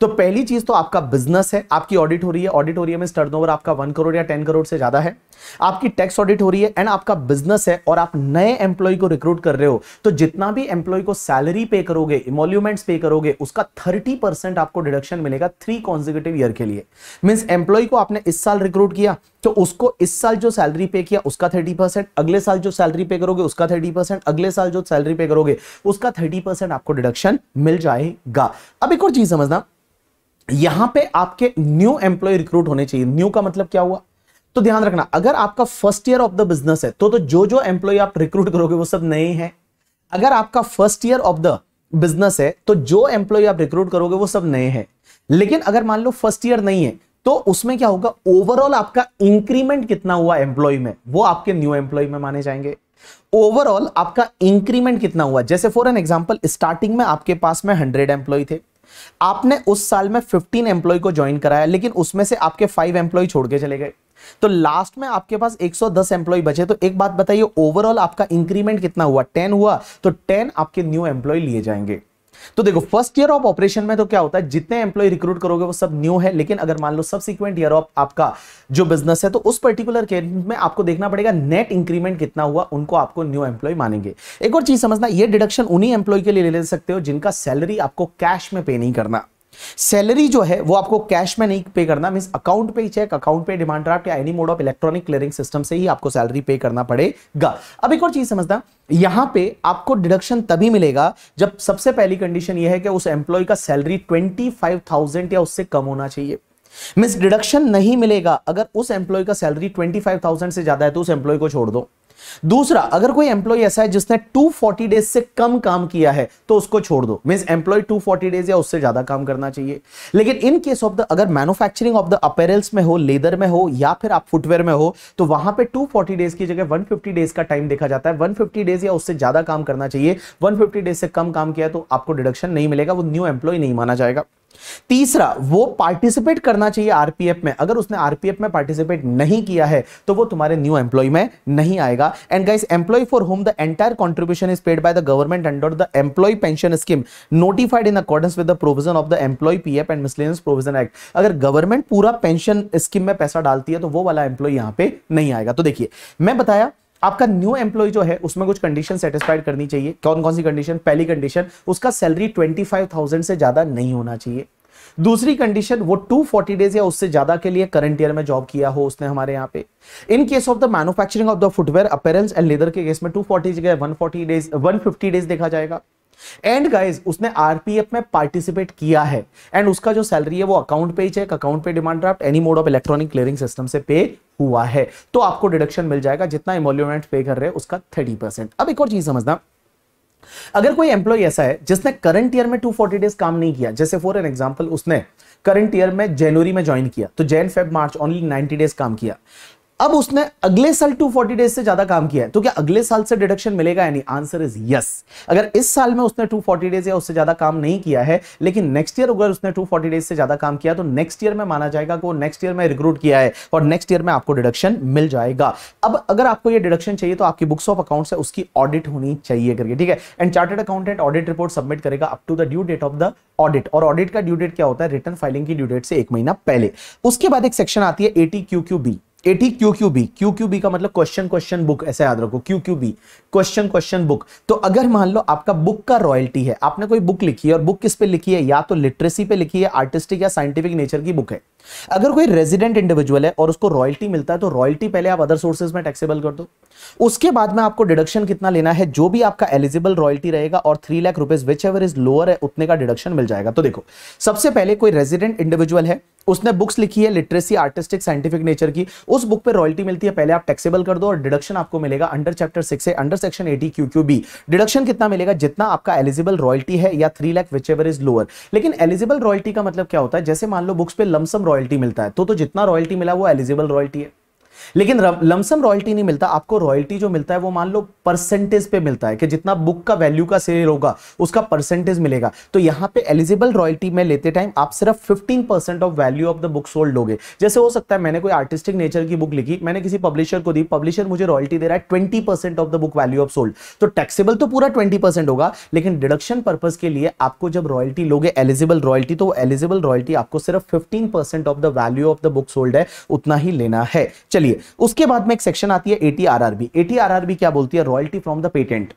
तो पहली चीज तो आपका बिजनेस है आपकी ऑडिट हो रही है ऑडिट हो रही है मीन टर्नओवर आपका वन करोड़ या टेन करोड़ से ज्यादा है आपकी टैक्स ऑडिट हो रही है एंड आपका बिजनेस है और आप नए एम्प्लॉय को रिक्रूट कर रहे हो तो जितना भी एम्प्लॉय को सैलरी पे करोगे इमोल्यूमेंट्स पे करोगे उसका थर्टी परसेंट आपको डिडक्शन मिलेगा थ्री कॉन्जिक्यूटिव ईयर के लिए मीन्स एम्प्लॉय को आपने इस साल रिक्रूट किया तो उसको इस साल जो सैलरी पे किया उसका थर्टी परसेंट अगले साल जो सैलरी पे करोगे उसका थर्टी परसेंट अगले साल जो सैलरी पे करोगे उसका थर्टी परसेंट आपको डिडक्शन मिल जाएगा अब एक और चीज समझना यहां पे आपके न्यू एम्प्लॉय रिक्रूट होने चाहिए न्यू का मतलब क्या हुआ तो ध्यान रखना अगर आपका first year of the business है तो, तो जो जो एम्प्लॉय आप रिक्रूट करोगे वो सब नए हैं अगर आपका first year of the business है तो जो एम्प्लॉय आप रिक्रूट करोगे वो सब नए हैं लेकिन अगर मान लो फर्स्ट ईयर नहीं है तो उसमें क्या होगा ओवरऑल आपका इंक्रीमेंट कितना हुआ एम्प्लॉय में वो आपके न्यू एम्प्लॉय में माने जाएंगे ओवरऑल आपका इंक्रीमेंट कितना हुआ जैसे फॉर एन एग्जांपल स्टार्टिंग में आपके पास में हंड्रेड एम्प्लॉय थे आपने उस साल में फिफ्टीन एम्प्लॉय को ज्वाइन कराया लेकिन उसमें से आपके फाइव एम्प्लॉय छोड़ के चले गए तो लास्ट में आपके पास 110 एम्प्लॉय बचे तो एक बात बताइए ओवरऑल आपका इंक्रीमेंट कितना हुआ 10 हुआ तो 10 आपके न्यू एम्प्लॉय लिए जाएंगे तो देखो फर्स्ट ईयर ऑफ ऑपरेशन में तो क्या होता है जितने एम्प्लॉय रिक्रूट करोगे वो सब न्यू है लेकिन अगर मान लो सबसिक्वेंट ईयर ऑफ आपका जो बिजनेस है तो उस पर्टिकुलर केस में आपको देखना पड़ेगा नेट इंक्रीमेंट कितना हुआ उनको आपको न्यू एम्प्लॉय मानेंगे एक और चीज समझना ये डिडक्शन उन्हीं एम्प्लॉय के लिए ले, ले सकते हो जिनका सैलरी आपको कैश में पे नहीं करना सैलरी जो है वो आपको कैश में नहीं पे करना mean account payee cheque account payee demand draft या any mode of electronic clearing system से ही आपको सैलरी पे करना पड़ेगा अब एक और चीज समझना यहां पे आपको डिडक्शन तभी मिलेगा जब सबसे पहली कंडीशन यह है कि उस एम्प्लॉय का सैलरी ट्वेंटी फाइव थाउजेंड या उससे कम होना चाहिए मीन्स डिडक्शन नहीं मिलेगा अगर उस एम्प्लॉय का सैलरी ट्वेंटी फाइव थाउजेंड से ज्यादा है तो उस एम्प्लॉय को छोड़ दो दूसरा अगर कोई एम्प्लॉय ऐसा है जिसने 240 डेज से कम काम किया है तो उसको छोड़ दो मीन एम्प्लॉय 240 डेज या उससे ज्यादा काम करना चाहिए लेकिन इन केस ऑफ द अगर मैन्युफैक्चरिंग ऑफ द अपेरल्स में हो लेदर में हो या फिर आप फुटवेयर में हो तो वहां पे 240 डेज की जगह 150 डेज का टाइम देखा जाता है 150 डेज या उससे ज्यादा काम करना चाहिए 150 डेज से कम काम किया तो आपको डिडक्शन नहीं मिलेगा वो न्यू एम्प्लॉय नहीं माना जाएगा तीसरा वो पार्टिसिपेट करना चाहिए आरपीएफ में अगर उसने आरपीएफ में पार्टिसिपेट नहीं किया है तो वो तुम्हारे न्यू एम्प्लॉय में नहीं आएगा and guys employee for home the entire contribution is paid by the government under the employee pension scheme notified in accordance with the provision of the employee PF and miscellaneous provision act अगर गवर्नमेंट पूरा पेंशन स्कीम में पैसा डालती है तो वो वाला एम्प्लॉय यहां पर नहीं आएगा तो देखिए मैं बताया आपका न्यू एम्प्लॉय जो है उसमें कुछ कंडीशन सेटिस्फाइड करनी चाहिए कौन कौन सी कंडीशन पहली कंडीशन उसका सैलरी 25,000 से ज्यादा नहीं होना चाहिए दूसरी कंडीशन वो 240 डेज या उससे ज्यादा के लिए करंट ईयर में जॉब किया हो उसने हमारे यहाँ पे in case of the manufacturing of the footwear apparels and leather के केस में 240 जगह 140 डेज फिफ्टी डेज देखा जाएगा एंड गाइज उसने आरपीएफ में पार्टिसिपेट किया है एंड उसका जो सैलरी है वो अकाउंट पे ही cheque account payee demand draft any mode of electronic clearing system से पे हुआ है तो आपको डिडक्शन मिल जाएगा जितना इमोल्यूमेंट पे कर रहे हैं उसका थर्टी परसेंट अब एक और चीज समझना अगर कोई एम्प्लॉय ऐसा है जिसने करंट ईयर में 240 डेज काम नहीं किया जैसे फॉर एन एग्जांपल उसने करंट ईयर में जनवरी में ज्वाइन किया तो Jan Feb March only 90 days काम किया अब उसने अगले साल 240 डेज से ज्यादा काम किया है तो क्या अगले साल से डिडक्शन मिलेगा यानी आंसर इज यस अगर इस साल में उसने 240 डेज या उससे ज्यादा काम नहीं किया है लेकिन नेक्स्ट ईयर अगर उसने 240 डेज से ज्यादा काम किया तो नेक्स्ट ईयर में माना जाएगा कि वो नेक्स्ट ईयर में रिक्रूट किया है और नेक्स्ट ईयर में आपको डिडक्शन मिल जाएगा अब अगर आपको यह डिडक्शन चाहिए तो आपकी बुक्स ऑफ अकाउंट है उसकी ऑडिट होनी चाहिए करके ठीक है and chartered accountant audit report submit करेगा up to the due date of the audit और ऑडिट का ड्यू डेट क्या होता है रिटर्न फाइलिंग की ड्यू डेट से एक महीना पहले उसके बाद एक सेक्शन आती है eighty Q Q B eighty Q Q B Q Q B का मतलब क्वेश्चन क्वेश्चन बुक ऐसा याद रखो Q Q B question question book तो अगर मान लो आपका बुक का रॉयल्टी है आपने कोई बुक लिखी है और बुक किस पे लिखी है या तो लिटरेसी पे लिखी है आर्टिस्टिक या साइंटिफिक नेचर की बुक है अगर कोई रेजिडेंट इंडिविजुअल है और उसको रॉयल्टी मिलता है तो रॉयल्टी पहले आप अदर सोर्सेज में टैक्सेबल कर दो उसके बाद में आपको डिडक्शन कितना लेना है जो भी आपका एलिजिबल रॉयल्टी रहेगा और three lakh rupees which ever is lower है उतने का डिडक्शन मिल जाएगा तो देखो सबसे पहले कोई रेजिडेंट इंडिविजुअल है उसने बुक्स लिखी है लिटरेसी आर्टिस्टिक साइंटिफिक नेचर की उस बुक पे रॉयल्टी मिलती है पहले आप टैक्सेबल कर दो और डिडक्शन आपको मिलेगा अंडर चैप्टर सिक्स से under section eighty Q Q B deduction कितना मिलेगा जितना आपका एलिजिबल रॉयल्टी है या three lakh which ever is lower लेकिन एलिजिबल रॉयल्टी का मतलब क्या होता है जैसे मान लो बुक्स पे लमसम रॉयल्टी मिलता है तो, तो जितना रॉयल्टी मिला वो एलिजिबल रॉयल्टी है लेकिन लमसम रॉयल्टी नहीं मिलता आपको रॉयल्टी जो मिलता है वो मान लो परसेंटेज पे मिलता है कि जितना बुक का वैल्यू का सेल होगा उसका परसेंटेज मिलेगा तो यहां पे एलिजिबल रॉयल्टी में लेते टाइम आप सिर्फ 15% of value of the book sold लोगे जैसे हो सकता है मैंने कोई आर्टिस्टिक नेचर की बुक लिखी मैंने किसी पब्लिशर को दी पब्लिशर मुझे रॉयल्टी दे रहा है twenty of the book value of sold तो टैक्सेबल तो पूरा ट्वेंटी होगा लेकिन डिडक्शन पर्पज के लिए आपको जब रॉयल्टी लोगे एलिजिबल रॉयल्टी तो एलिजिबल रॉयल्टी आपको सिर्फ fifteen of the value of the book sold है उतना ही लेना है चलिए चलिए उसके बाद में एक सेक्शन आती है एटीआरआरबी एटीआरआरबी क्या बोलती है रॉयल्टी फ्रॉम द पेटेंट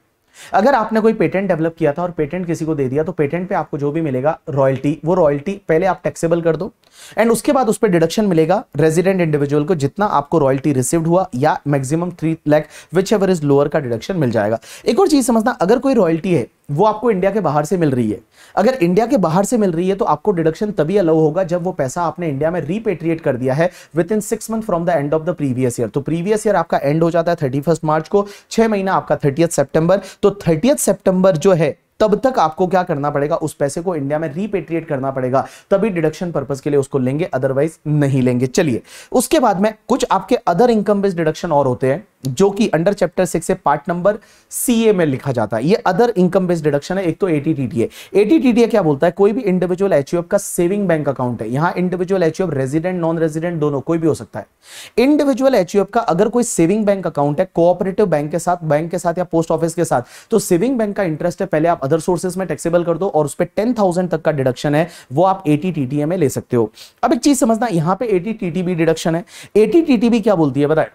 अगर आपने कोई पेटेंट डेवलप किया था और पेटेंट किसी को दे दिया तो पेटेंट पे आपको जो भी मिलेगा रॉयल्टी वो रॉयल्टी पहले आप टैक्सेबल कर दो एंड उसके बाद उस पर डिडक्शन मिलेगा रेजिडेंट इंडिविजुअल को जितना आपको रॉयल्टी रिसीव्ड हुआ या maximum three lakh which ever is lower का डिडक्शन मिल जाएगा एक और चीज समझना अगर कोई रॉयल्टी है वो आपको इंडिया के बाहर से मिल रही है अगर इंडिया के बाहर से मिल रही है तो आपको डिडक्शन तभी अलाउ होगा जब वो पैसा आपने इंडिया में रिपेट्रिएट कर दिया है with in six month from the end of the previous year तो प्रीवियस ईयर आपका एंड हो जाता है थर्टी मार्च को छह महीना आपका थर्टियथ सेप्टेंबर तो थर्टियथ सेप्टेंबर जो है तब तक आपको क्या करना पड़ेगा उस पैसे को इंडिया में रिपेट्रिएट करना पड़ेगा तभी डिडक्शन पर्पज के लिए उसको लेंगे अदरवाइज नहीं लेंगे चलिए उसके बाद में कुछ आपके अदर इनकम बेस्ड डिडक्शन और होते हैं जो कि अंडर चैप्टर सिक्स से पार्ट नंबर सी ए में लिखा जाता है ये अदर इनकम बेस्ड डिडक्शन है एक तो एटीटीडीए एटीटीडीए क्या बोलता है कोई भी इंडिविजुअल एचयूएफ का सेविंग बैंक अकाउंट है यहां individual HUF resident non resident दोनों कोई भी हो सकता है इंडिविजुअल एचयूएफ का अगर कोई सेविंग बैंक अकाउंट है कोऑपरेटिव बैंक के साथ बैंक के साथ या पोस्ट ऑफिस के साथ तो सेविंग बैंक का इंटरेस्ट है पहले आप अदर सोर्सेस में टैक्सेबल कर दो और उस पर टेन थाउजेंड तक का डिडक्शन है वो आप एटीटीडीए में ले सकते हो अब एक चीज समझना यहां पर एटीटीटीबी डिडक्शन है एटीटीटीबी क्या बोलती है बताए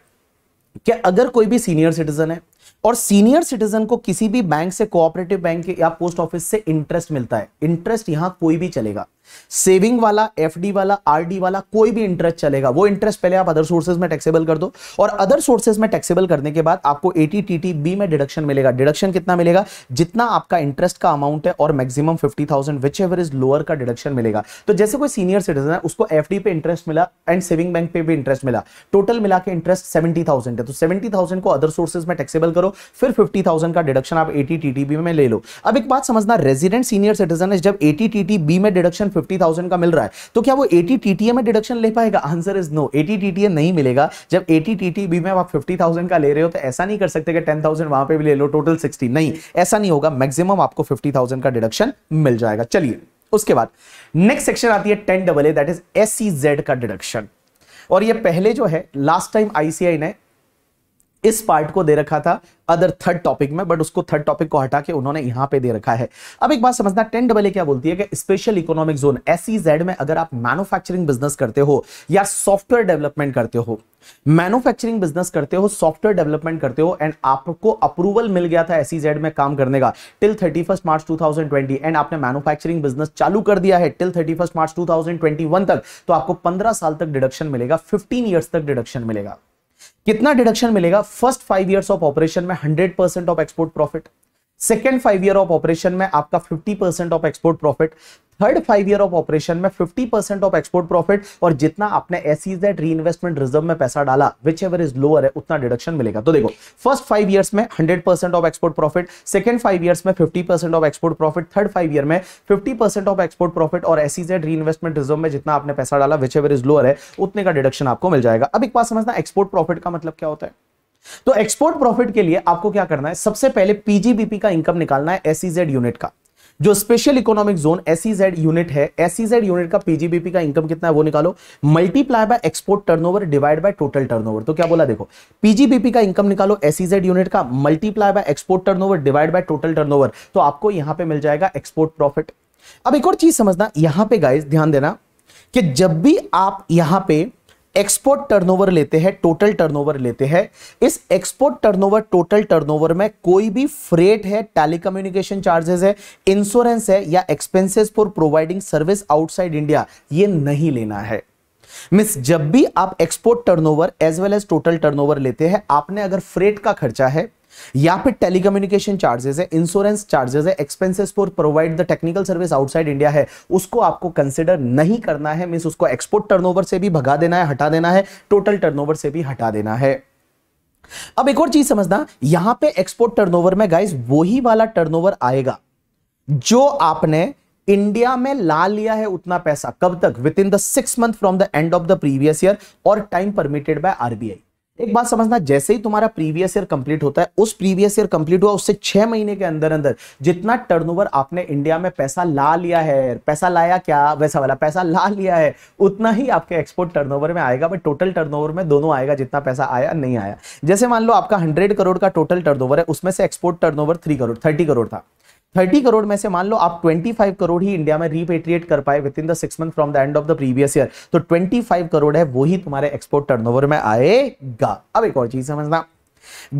कि अगर कोई भी सीनियर सिटीजन है और सीनियर सिटीजन को किसी भी बैंक से कोऑपरेटिव बैंक या पोस्ट ऑफिस से इंटरेस्ट मिलता है इंटरेस्ट यहां कोई भी चलेगा सेविंग वाला एफडी वाला आरडी वाला कोई भी इंटरेस्ट चलेगा वो इंटरेस्ट पहले आप अदर सोर्सेज में टैक्सेबल कर दो और अदर सोर्सेज में टैक्सेबल करने के बाद आपको एटीटीटी बी में डिडक्शन मिलेगा डिडक्शन कितना मिलेगा जितना आपका इंटरेस्ट का अमाउंट है और maximum fifty thousand which ever is lower का डिडक्शन मिलेगा तो जैसे कोई सीनियर सिटीजन है उसको एफ पे इंटरेस्ट मिला एंड सेविंग बैंक पे भी इंटरेस्ट मिला टोटल मिला के इंटरेस्ट सेवेंटी है तो सेवेंटी को अदर सोर्सेज में टैक्सेबल कैंसिल करो फिर फिफ्टी थाउजेंड का डिडक्शन आप एटी टी टी बी में ले लो अब एक बात समझना रेजिडेंट सीनियर सिटीजन जब एटी टी टी बी में डिडक्शन फिफ्टी थाउजेंड का मिल रहा है तो क्या वो एटी टी टी ए में डिडक्शन ले पाएगा answer is no eighty T T A नहीं मिलेगा जब एटी टी टी बी में आप फिफ्टी थाउजेंड का ले रहे हो तो ऐसा नहीं कर सकते कि टेन थाउजेंड वहां पर भी ले लो टोटल सिक्सटी नहीं ऐसा नहीं होगा मैक्सिमम आपको फिफ्टी थाउजेंड का डिडक्शन मिल जाएगा चलिए उसके बाद नेक्स्ट सेक्शन आती है ten double A that is S का डिडक्शन और ये पहले जो है लास्ट टाइम आईसीआई ने इस पार्ट को दे रखा था अदर थर्ड टॉपिक में बट उसको थर्ड टॉपिक को हटा के उन्होंने यहां पे दे रखा है अब एक बात समझना टेन डबल क्या बोलती है कि स्पेशल इकोनॉमिक जोन एस में अगर आप मैन्युफैक्चरिंग बिजनेस करते हो या सॉफ्टवेयर डेवलपमेंट करते हो मैन्युफैक्चरिंग बिजनेस करते हो सॉफ्टवेयर डेवलपमेंट करते हो एंड आपको अप्रूवल मिल गया था एस e में काम करने का टिल थर्टी मार्च 2020 एंड आपने मैन्युफैक्चरिंग बिजनेस चालू कर दिया है टिल थर्टी मार्च 2021 तक तो आपको पंद्रह साल तक डिडक्शन मिलेगा फिफ्टीन ईयर्स तक डिडक्शन मिलेगा कितना डिडक्शन मिलेगा first five years of operation में hundred percent of export profit second five year of operation में आपका 50 percent of export profit third five year of operation में 50 परसेंट ऑफ एक्सपोर्ट प्रॉफिट और जितना आपने एस री इन्वेस्टमेंट रिजर्व में पैसा डाला विच एवर इज लोअर है उतना डिडक्शन मिलेगा तो देखो फर्स्ट फाइव ईयर्स में 100 percent of export profit second five years में 50 percent of export profit third five year में 50 परसेंट ऑफ एक्सपोर्ट प्रॉफिट और एस री इन्वेस्टमेंट रिजर्व में जितना आपने पैसा डाला विच एवर इज लोअर है उतने का डिडक्शन आपको मिल जाएगा अब एक बात समझना एक्सपोर्ट प्रॉफिट का मतलब क्या होता है तो एक्सपोर्ट प्रॉफिट के लिए आपको क्या करना है सबसे पहले पीजीबीपी का इनकम निकालना है एसईजेड यूनिट e का जो special economic zone SEZ unit है एसईजेड यूनिट e का पीजीबीपी का इनकम कितना है वो निकालो multiply by export turnover divide by total turnover तो क्या बोला देखो पीजीबीपी का इनकम निकालो एसईजेड यूनिट e का multiply by export turnover divide by total turnover तो आपको यहां पे मिल जाएगा एक्सपोर्ट प्रॉफिट अब एक और चीज समझना यहां पे गाइस ध्यान देना कि जब भी आप यहां पे एक्सपोर्ट टर्नओवर लेते हैं टोटल टर्नओवर लेते हैं इस एक्सपोर्ट टर्नओवर टोटल टर्नओवर में कोई भी फ्रेट है टेलीकम्युनिकेशन चार्जेस है इंश्योरेंस है या expenses for providing service outside India ये नहीं लेना है मिस जब भी आप export turnover as well as total turnover लेते हैं आपने अगर फ्रेट का खर्चा है या फिर टेलीकम्युनिकेशन चार्जेस है इंश्योरेंस चार्जेस है expenses for provide the technical service outside India है उसको आपको कंसिडर नहीं करना है मीन उसको एक्सपोर्ट टर्न से भी भगा देना है हटा देना है टोटल टर्न से भी हटा देना है अब एक और चीज समझना यहां पे एक्सपोर्ट टर्नओवर में गाइस वही वाला टर्नओवर आएगा जो आपने इंडिया में ला लिया है उतना पैसा कब तक within the six month from the end of the previous year और टाइम परमिटेड बाय आरबीआई एक बात समझना जैसे ही तुम्हारा प्रीवियस ईयर कंप्लीट होता है उस प्रीवियस ईयर कंप्लीट हुआ उससे छह महीने के अंदर अंदर जितना टर्नओवर आपने इंडिया में पैसा ला लिया है पैसा लाया क्या वैसा वाला पैसा ला लिया है उतना ही आपके एक्सपोर्ट टर्नओवर में आएगा बट टोटल टर्नओवर में दोनों आएगा जितना पैसा आया नहीं आया जैसे मान लो आपका हंड्रेड करोड़ का टोटल टर्न है उसमें से export turnover crore thirty crore था थर्टी करोड़ में से मान लो आप ट्वेंटी फाइव करोड़ ही इंडिया में रिपेट्रिएट कर पाए within the six month from the end of the previous year तो ट्वेंटी फाइव करोड़ है वो ही तुम्हारे एक्सपोर्ट टर्नओवर में आएगा अब एक और चीज समझना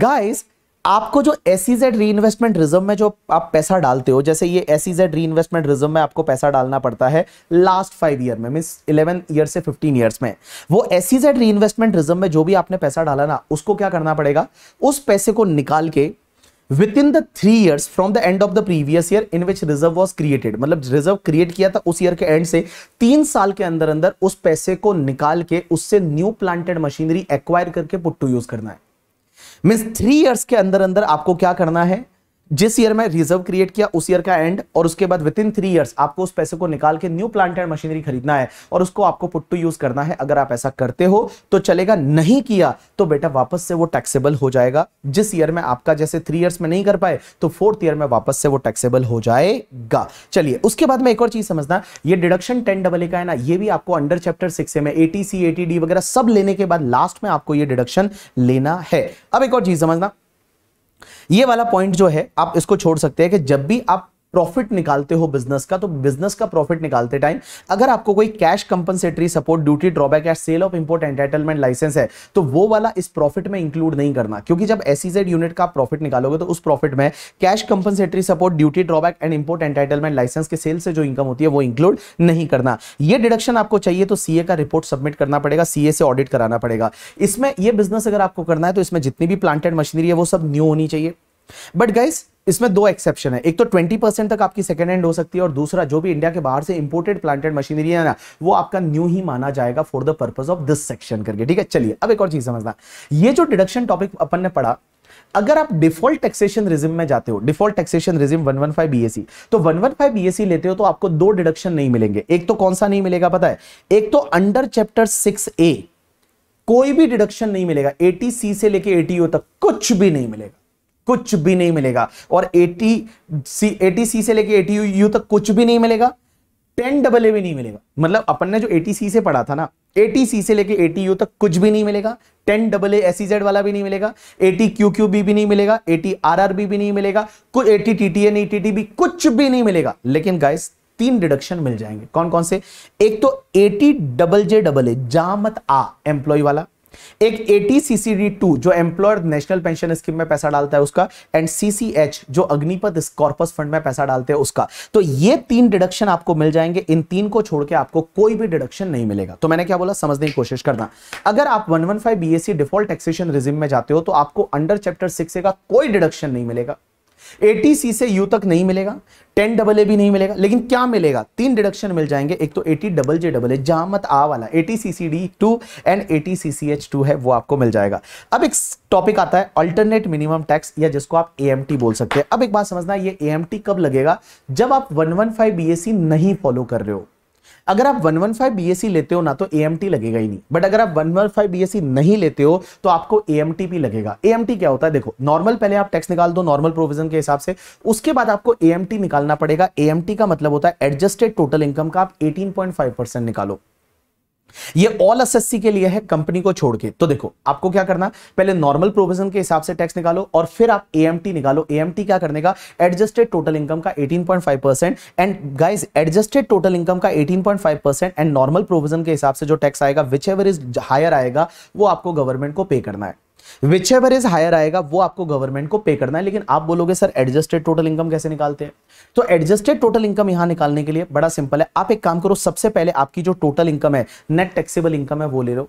गाइस आपको जो एसीजेड री इन्वेस्टमेंट रिजर्व में जो आप पैसा डालते हो जैसे ये एसीजेड री इन्वेस्टमेंट रिजर्व में आपको पैसा डालना पड़ता है लास्ट फाइव ईयर में मीन इलेवन ईयर से फिफ्टीन ईयर्स में वो एसीजेड री इन्वेस्टमेंट रिजर्व में जो भी आपने पैसा डाला ना उसको क्या करना पड़ेगा उस पैसे को निकाल के within the three years from the end of the previous year in which reserve was created मतलब रिजर्व क्रिएट किया था उस ईयर के एंड से तीन साल के अंदर अंदर उस पैसे को निकाल के उससे न्यू प्लांटेड मशीनरी एक्वायर करके पुट टू यूज करना है मीन्स थ्री ईयर्स के अंदर अंदर आपको क्या करना है जिस ईयर में रिजर्व क्रिएट किया उस ईयर का एंड और उसके बाद विद इन थ्री ईयर्स आपको उस पैसे को निकाल के न्यू प्लांट एंड मशीनरी खरीदना है और उसको आपको पुट टू यूज करना है अगर आप ऐसा करते हो तो चलेगा नहीं किया तो बेटा वापस से वो टैक्सेबल हो जाएगा जिस ईयर में आपका जैसे थ्री ईयर्स में नहीं कर पाए तो फोर्थ ईयर में वापस से वो टैक्सेबल हो जाएगा चलिए उसके बाद में एक और चीज समझना ये डिडक्शन टेन डबल ए का है ना ये भी आपको अंडर चैप्टर सिक्स में ए टी वगैरह सब लेने के बाद लास्ट में आपको ये डिडक्शन लेना है अब एक और चीज समझना ये वाला पॉइंट जो है आप इसको छोड़ सकते हैं कि जब भी आप प्रॉफिट निकालते हो बिजनेस का तो बिजनेस का प्रॉफिट निकालते टाइम अगर आपको कोई cash compensatory support duty drawback या sale of import entitlement license है तो वो वाला इस प्रॉफिट में इंक्लूड नहीं करना क्योंकि जब एसीजेड यूनिट e का प्रॉफिट निकालोगे तो उस प्रॉफिट में cash compensatory support duty drawback and import entitlement license के सेल से जो इनकम होती है वो इंक्लूड नहीं करना ये डिडक्शन आपको चाहिए तो सीए का रिपोर्ट सबमिट करना पड़ेगा सीए से ऑडिट कराना पड़ेगा इसमें यह बिजनेस अगर आपको करना है तो इसमें जितनी भी प्लांटेड मशीनरी है वो सब न्यू होनी चाहिए बट गाइस इसमें दो एक्सेप्शन है एक तो 20 परसेंट तक आपकी सेकेंड हैंड हो सकती है और दूसरा जो भी इंडिया के बाहर से इंपोर्टेड प्लांटेड मशीनरी है ना वो आपका न्यू ही माना जाएगा for the purpose of this section करके ठीक है चलिए अब एक और चीज समझना ये जो डिडक्शन टॉपिक अपन ने पढ़ा अगर आप डिफॉल्ट टैक्सेशन रिजिम में जाते हो डिफॉल्ट टैक्सेशन रिजिम 115 बीएससी तो 115 बीएससी लेते हो तो आपको दो डिडक्शन नहीं मिलेंगे एक तो कौन सा नहीं मिलेगा पता है एक तो अंडर चैप्टर 6 ए कोई भी डिडक्शन नहीं मिलेगा एटी सी से लेके एटीओ तक कुछ भी नहीं मिलेगा कुछ भी नहीं मिलेगा और एटी सी एटी सी से लेके एटी यू तक कुछ भी नहीं मिलेगा टेन डबल ए भी नहीं मिलेगा मतलब अपन ने जो एटी सी से पढ़ा था ना एटी सी से लेके एटी यू तक कुछ भी नहीं मिलेगा टेन डबल एस जेड वाला भी नहीं मिलेगा एटी क्यू क्यू बी भी नहीं मिलेगा एटी आर आर बी भी नहीं मिलेगा कुछ eighty T T N E T T B कुछ भी नहीं मिलेगा लेकिन गाइस तीन डिडक्शन मिल जाएंगे कौन कौन से एक तो eighty double J double A जामत आ एम्प्लॉय वाला एक एटीसीसीडी टू जो एम्प्लॉयर नेशनल पेंशन स्कीम में पैसा डालता है उसका एंड सीसीएच जो अग्निपथ स्कॉर्पस फंड में पैसा डालते हैं उसका तो ये तीन डिडक्शन आपको मिल जाएंगे इन तीन को छोड़ के आपको कोई भी डिडक्शन नहीं मिलेगा तो मैंने क्या बोला समझने की कोशिश करना अगर आप one one five BSC default taxation regime में जाते हो तो आपको अंडर चैप्टर सिक्स का कोई डिडक्शन नहीं मिलेगा एटीसी से यू तक नहीं मिलेगा टेन डबल ए भी नहीं मिलेगा लेकिन क्या मिलेगा तीन डिडक्शन मिल जाएंगे एक तो eighty double J double A जहां मत आ वाला eighty C C D two and eighty C C H two है वो आपको मिल जाएगा अब एक टॉपिक आता है अल्टरनेट मिनिमम टैक्स या जिसको आप ए एम टी बोल सकते हैं अब एक बात समझना ये ए एम टी कब लगेगा जब आप one one five B S C नहीं फॉलो कर रहे हो अगर आप 115 बीएससी e लेते हो ना तो एएमटी लगेगा ही नहीं बट अगर आप 115 बीएससी e नहीं लेते हो तो आपको एएमटी भी लगेगा एएमटी क्या होता है देखो नॉर्मल पहले आप टैक्स निकाल दो नॉर्मल प्रोविजन के हिसाब से उसके बाद आपको एएमटी निकालना पड़ेगा एएमटी का मतलब होता है एडजस्टेड टोटल इनकम का आप एटीन निकालो ये ऑल एसएससी के लिए है कंपनी को छोड़ के तो देखो आपको क्या करना पहले नॉर्मल प्रोविजन के हिसाब से टैक्स निकालो और फिर आप एएमटी निकालो एएमटी क्या करने का एडजस्टेड टोटल इनकम का 18.5 percent and guys adjusted total income का 18.5 परसेंट एंड नॉर्मल प्रोविजन के हिसाब से जो टैक्स आएगा विच एवर इज हायर आएगा वो आपको गवर्नमेंट को पे करना है विच एवर इज हायर आएगा वो आपको गवर्नमेंट को पे करना है लेकिन आप बोलोगे सर एडजस्टेड टोटल इनकम कैसे निकालते हैं तो एडजस्टेड टोटल इनकम यहां निकालने के लिए बड़ा सिंपल है आप एक काम करो सबसे पहले आपकी जो टोटल इनकम है नेट टैक्सेबल इनकम है वो ले लो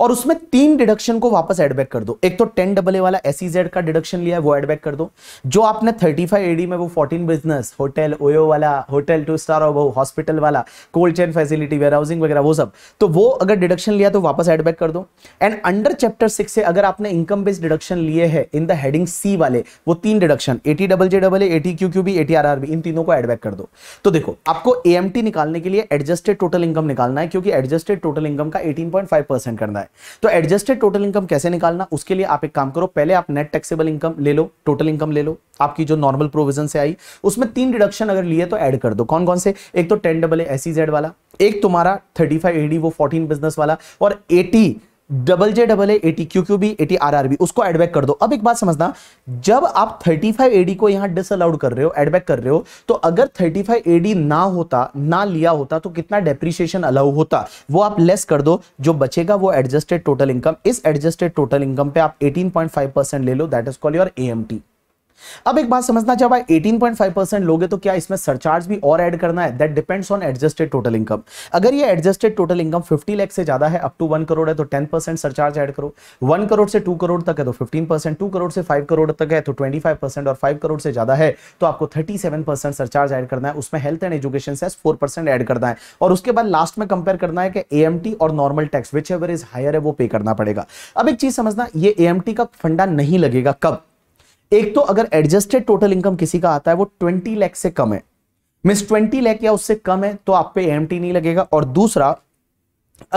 और उसमें तीन डिडक्शन को वापस एडबैक कर दो एक तो टेन डबल ए वाला एस e का डिडक्शन लिया है वो एडबैक कर दो जो आपने थर्टी फाइव एडी में वो फोर्टीन बिजनेस होटल ओयो वाला होटल टू स्टार और वो हॉस्पिटल वाला cold chain facility warehousing वगैरह वो सब तो वो अगर डिडक्शन लिया तो वापस एडबैक कर दो एंड अंडर चैप्टर सिक्स से अगर आपने इनकम बेस्ड डिडक्शन लिए है इन द हेडिंग सी वाले वो तीन deduction eighty double J double eighty Q Q B R R B इन तीनों को एडबैक कर दो तो देखो आपको ए निकालने के लिए एडजस्टेड टोटल इनकम निकालना है क्योंकि एडजस्टेड टोटल इनकम का एटीन परसेंट करना है तो एडजस्टेड टोटल इनकम कैसे निकालना उसके लिए आप एक काम करो पहले आप नेट टैक्सेबल इनकम ले लो टोटल इनकम ले लो आपकी जो नॉर्मल प्रोविजन से आई उसमें तीन डिडक्शन अगर लिए तो ऐड कर दो कौन कौन से एक तो टेन डबल ए वाला एक तुम्हारा थर्टी फाइव वो फोर्टीन बिजनेस वाला और eighty double J double eighty Q Q B eighty R R B उसको एडबैक कर दो अब एक बात समझना जब आप 35 फाइव एडी को डिस डिसअलाउड कर रहे हो एडबैक कर रहे हो तो अगर 35 फाइव एडी ना होता ना लिया होता तो कितना डेप्रिशिएशन अलाउ होता वो आप लेस कर दो जो बचेगा वो एडजस्टेड टोटल इनकम इस एडजस्टेड टोटल इनकम पे आप 18.5 परसेंट ले लो that is call your A M T अब एक बात समझना जब आप 18.5 परसेंट लोगे तो क्या इसमें सरचार्ज भी और ऐड करना है that depends on adjusted total income अगर ये एडजस्टेड टोटल इनकम 50 लाख से ज्यादा है अप टू वन करोड़ है तो 10 परसेंट सरचार्ज ऐड करो वन करोड़ से टू करोड़ तक है तो 15 परसेंट टू करोड़ से फाइव करोड़ तक है तो ट्वेंटी परसेंट और फाइव करोड़ से ज्यादा है तो आपको सेवन परसेंट सरचार्ज एड करना है उसमें हेल्थ एंड एजुकेशन से फोर परसेंट एड करना है और उसके बाद लास्ट में कंपेयर करना है कि ए और normal tax which ever is higher है वो पे करना पड़ेगा अब एक चीज समझना ये ए का फंडा नहीं लगेगा कब एक तो अगर एडजस्टेड टोटल इनकम किसी का आता है वो ट्वेंटी लैख से कम है मिस ट्वेंटी लैख या उससे कम है तो आप पे एम नहीं लगेगा और दूसरा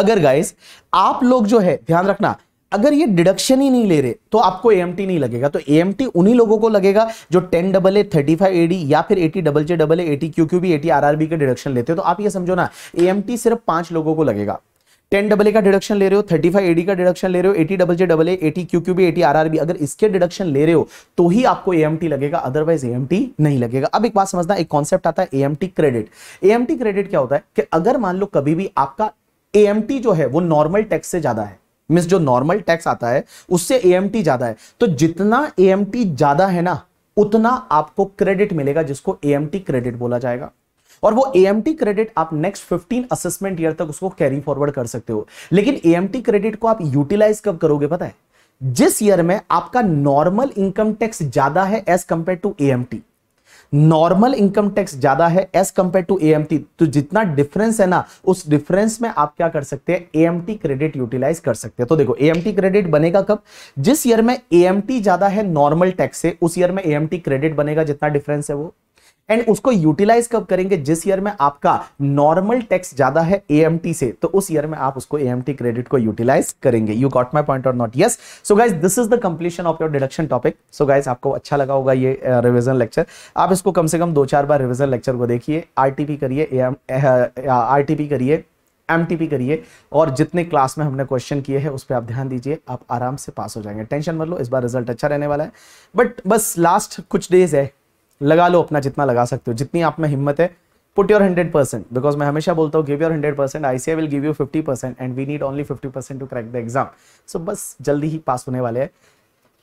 अगर गाइस आप लोग जो है ध्यान रखना अगर ये डिडक्शन ही नहीं ले रहे तो आपको एएमटी नहीं लगेगा तो एएमटी उन्हीं लोगों को लगेगा जो ten double A thirty five AD या फिर eighty double J double eighty Q Q B eighty R R B के डिडक्शन लेते हो तो आप ये समझो ना एएमटी सिर्फ पांच लोगों को लगेगा टेन डबल ए का डिडक्शन ले रहे हो थर्टी फाइव एडी का डिडक्शन ले रहे हो eighty double J double A eighty Q Q B eighty R R B अगर इसके डिडक्शन ले रहे हो तो ही आपको ए एम टी लगेगा अदरवाइज ए एम टी नहीं लगेगा अब एक बात समझना एक कॉन्सेप्ट आता है A M T credit A M T credit क्या होता है कि अगर मान लो कभी भी आपका ए एम टी जो है वो नॉर्मल टैक्स से ज्यादा है मीन्स जो नॉर्मल टैक्स आता है उससे ए ज्यादा है तो जितना ए ज्यादा है ना उतना आपको क्रेडिट मिलेगा जिसको ए क्रेडिट बोला जाएगा और वो ए क्रेडिट आप नेक्स्ट फिफ्टीन असेसमेंट ईयर तक उसको कैरी फॉरवर्ड कर सकते हो लेकिन ए क्रेडिट को आप यूटिलाइज कब करोगे पता है जिस ईयर में आपका नॉर्मल इनकम टैक्स ज्यादा है as compare to A normal income tax ज्यादा है एज कंपेयर टू एएमटी तो जितना डिफरेंस है ना उस डिफरेंस में आप क्या कर सकते हैं एएमटी क्रेडिट यूटिलाइज कर सकते हैं तो देखो एएमटी क्रेडिट बनेगा कब जिस ईयर में एएमटी ज्यादा है नॉर्मल टैक्स से उस ईयर में एएमटी क्रेडिट बनेगा जितना डिफरेंस है वो एंड उसको यूटिलाइज कब करेंगे जिस ईयर में आपका नॉर्मल टैक्स ज्यादा है एएमटी से तो उस ईयर में आप उसको एएमटी क्रेडिट को यूटिलाइज करेंगे you got my point or not yes so guys this is the completion of your deduction topic so guys आपको अच्छा लगा होगा ये रिविजन uh, लेक्चर आप इसको कम से कम दो चार बार रिविजन लेक्चर को देखिए आरटीपी करिए आरटीपी uh, uh, करिए एम करिए और जितने क्लास में हमने क्वेश्चन किए हैं उस पर आप ध्यान दीजिए आप आराम से पास हो जाएंगे टेंशन मत लो इस बार रिजल्ट अच्छा रहने वाला है बट बस लास्ट कुछ डेज है लगा लो अपना जितना लगा सकते हो जितनी आप में हिम्मत है put your hundred percent because मैं हमेशा बोलता हूँ give your hundred percent I see will give you fifty percent and we need only fifty percent to crack the exam so बस जल्दी ही पास होने वाले हैं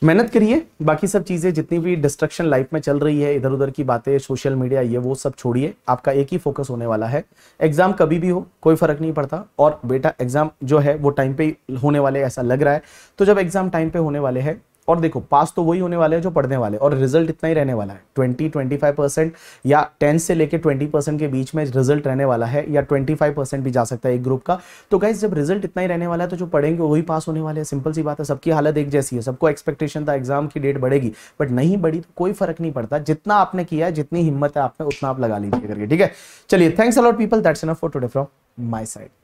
मेहनत करिए बाकी सब चीज़ें जितनी भी डिस्ट्रक्शन लाइफ में चल रही है इधर उधर की बातें सोशल मीडिया ये वो सब छोड़िए आपका एक ही फोकस होने वाला है एग्जाम कभी भी हो कोई फर्क नहीं पड़ता और बेटा एग्जाम जो है वो टाइम पे होने वाले ऐसा लग रहा है तो जब एग्जाम टाइम पे होने वाले हैं और देखो पास तो वही होने वाले हैं जो पढ़ने वाले और रिजल्ट इतना ही रहने वाला है 20-25 परसेंट या 10 से लेके ट्वेंटी परसेंट के बीच में रिजल्ट रहने वाला है या 25 परसेंट भी जा सकता है एक ग्रुप का तो गाइज जब रिजल्ट इतना ही रहने वाला है तो जो पढ़ेंगे वही पास होने वाले हैं सिंपल सी बात है सबकी हालत एक जैसी है सबको एक्सपेक्टेशन था एग्जाम की डेट बढ़ेगी बट नहीं बढ़ी तो कोई फर्क नहीं पड़ता जितना आपने किया है जितनी हिम्मत है आपने उतना आप लगा लीजिए करके ठीक है चलिए thanks a lot people that's enough for today from my side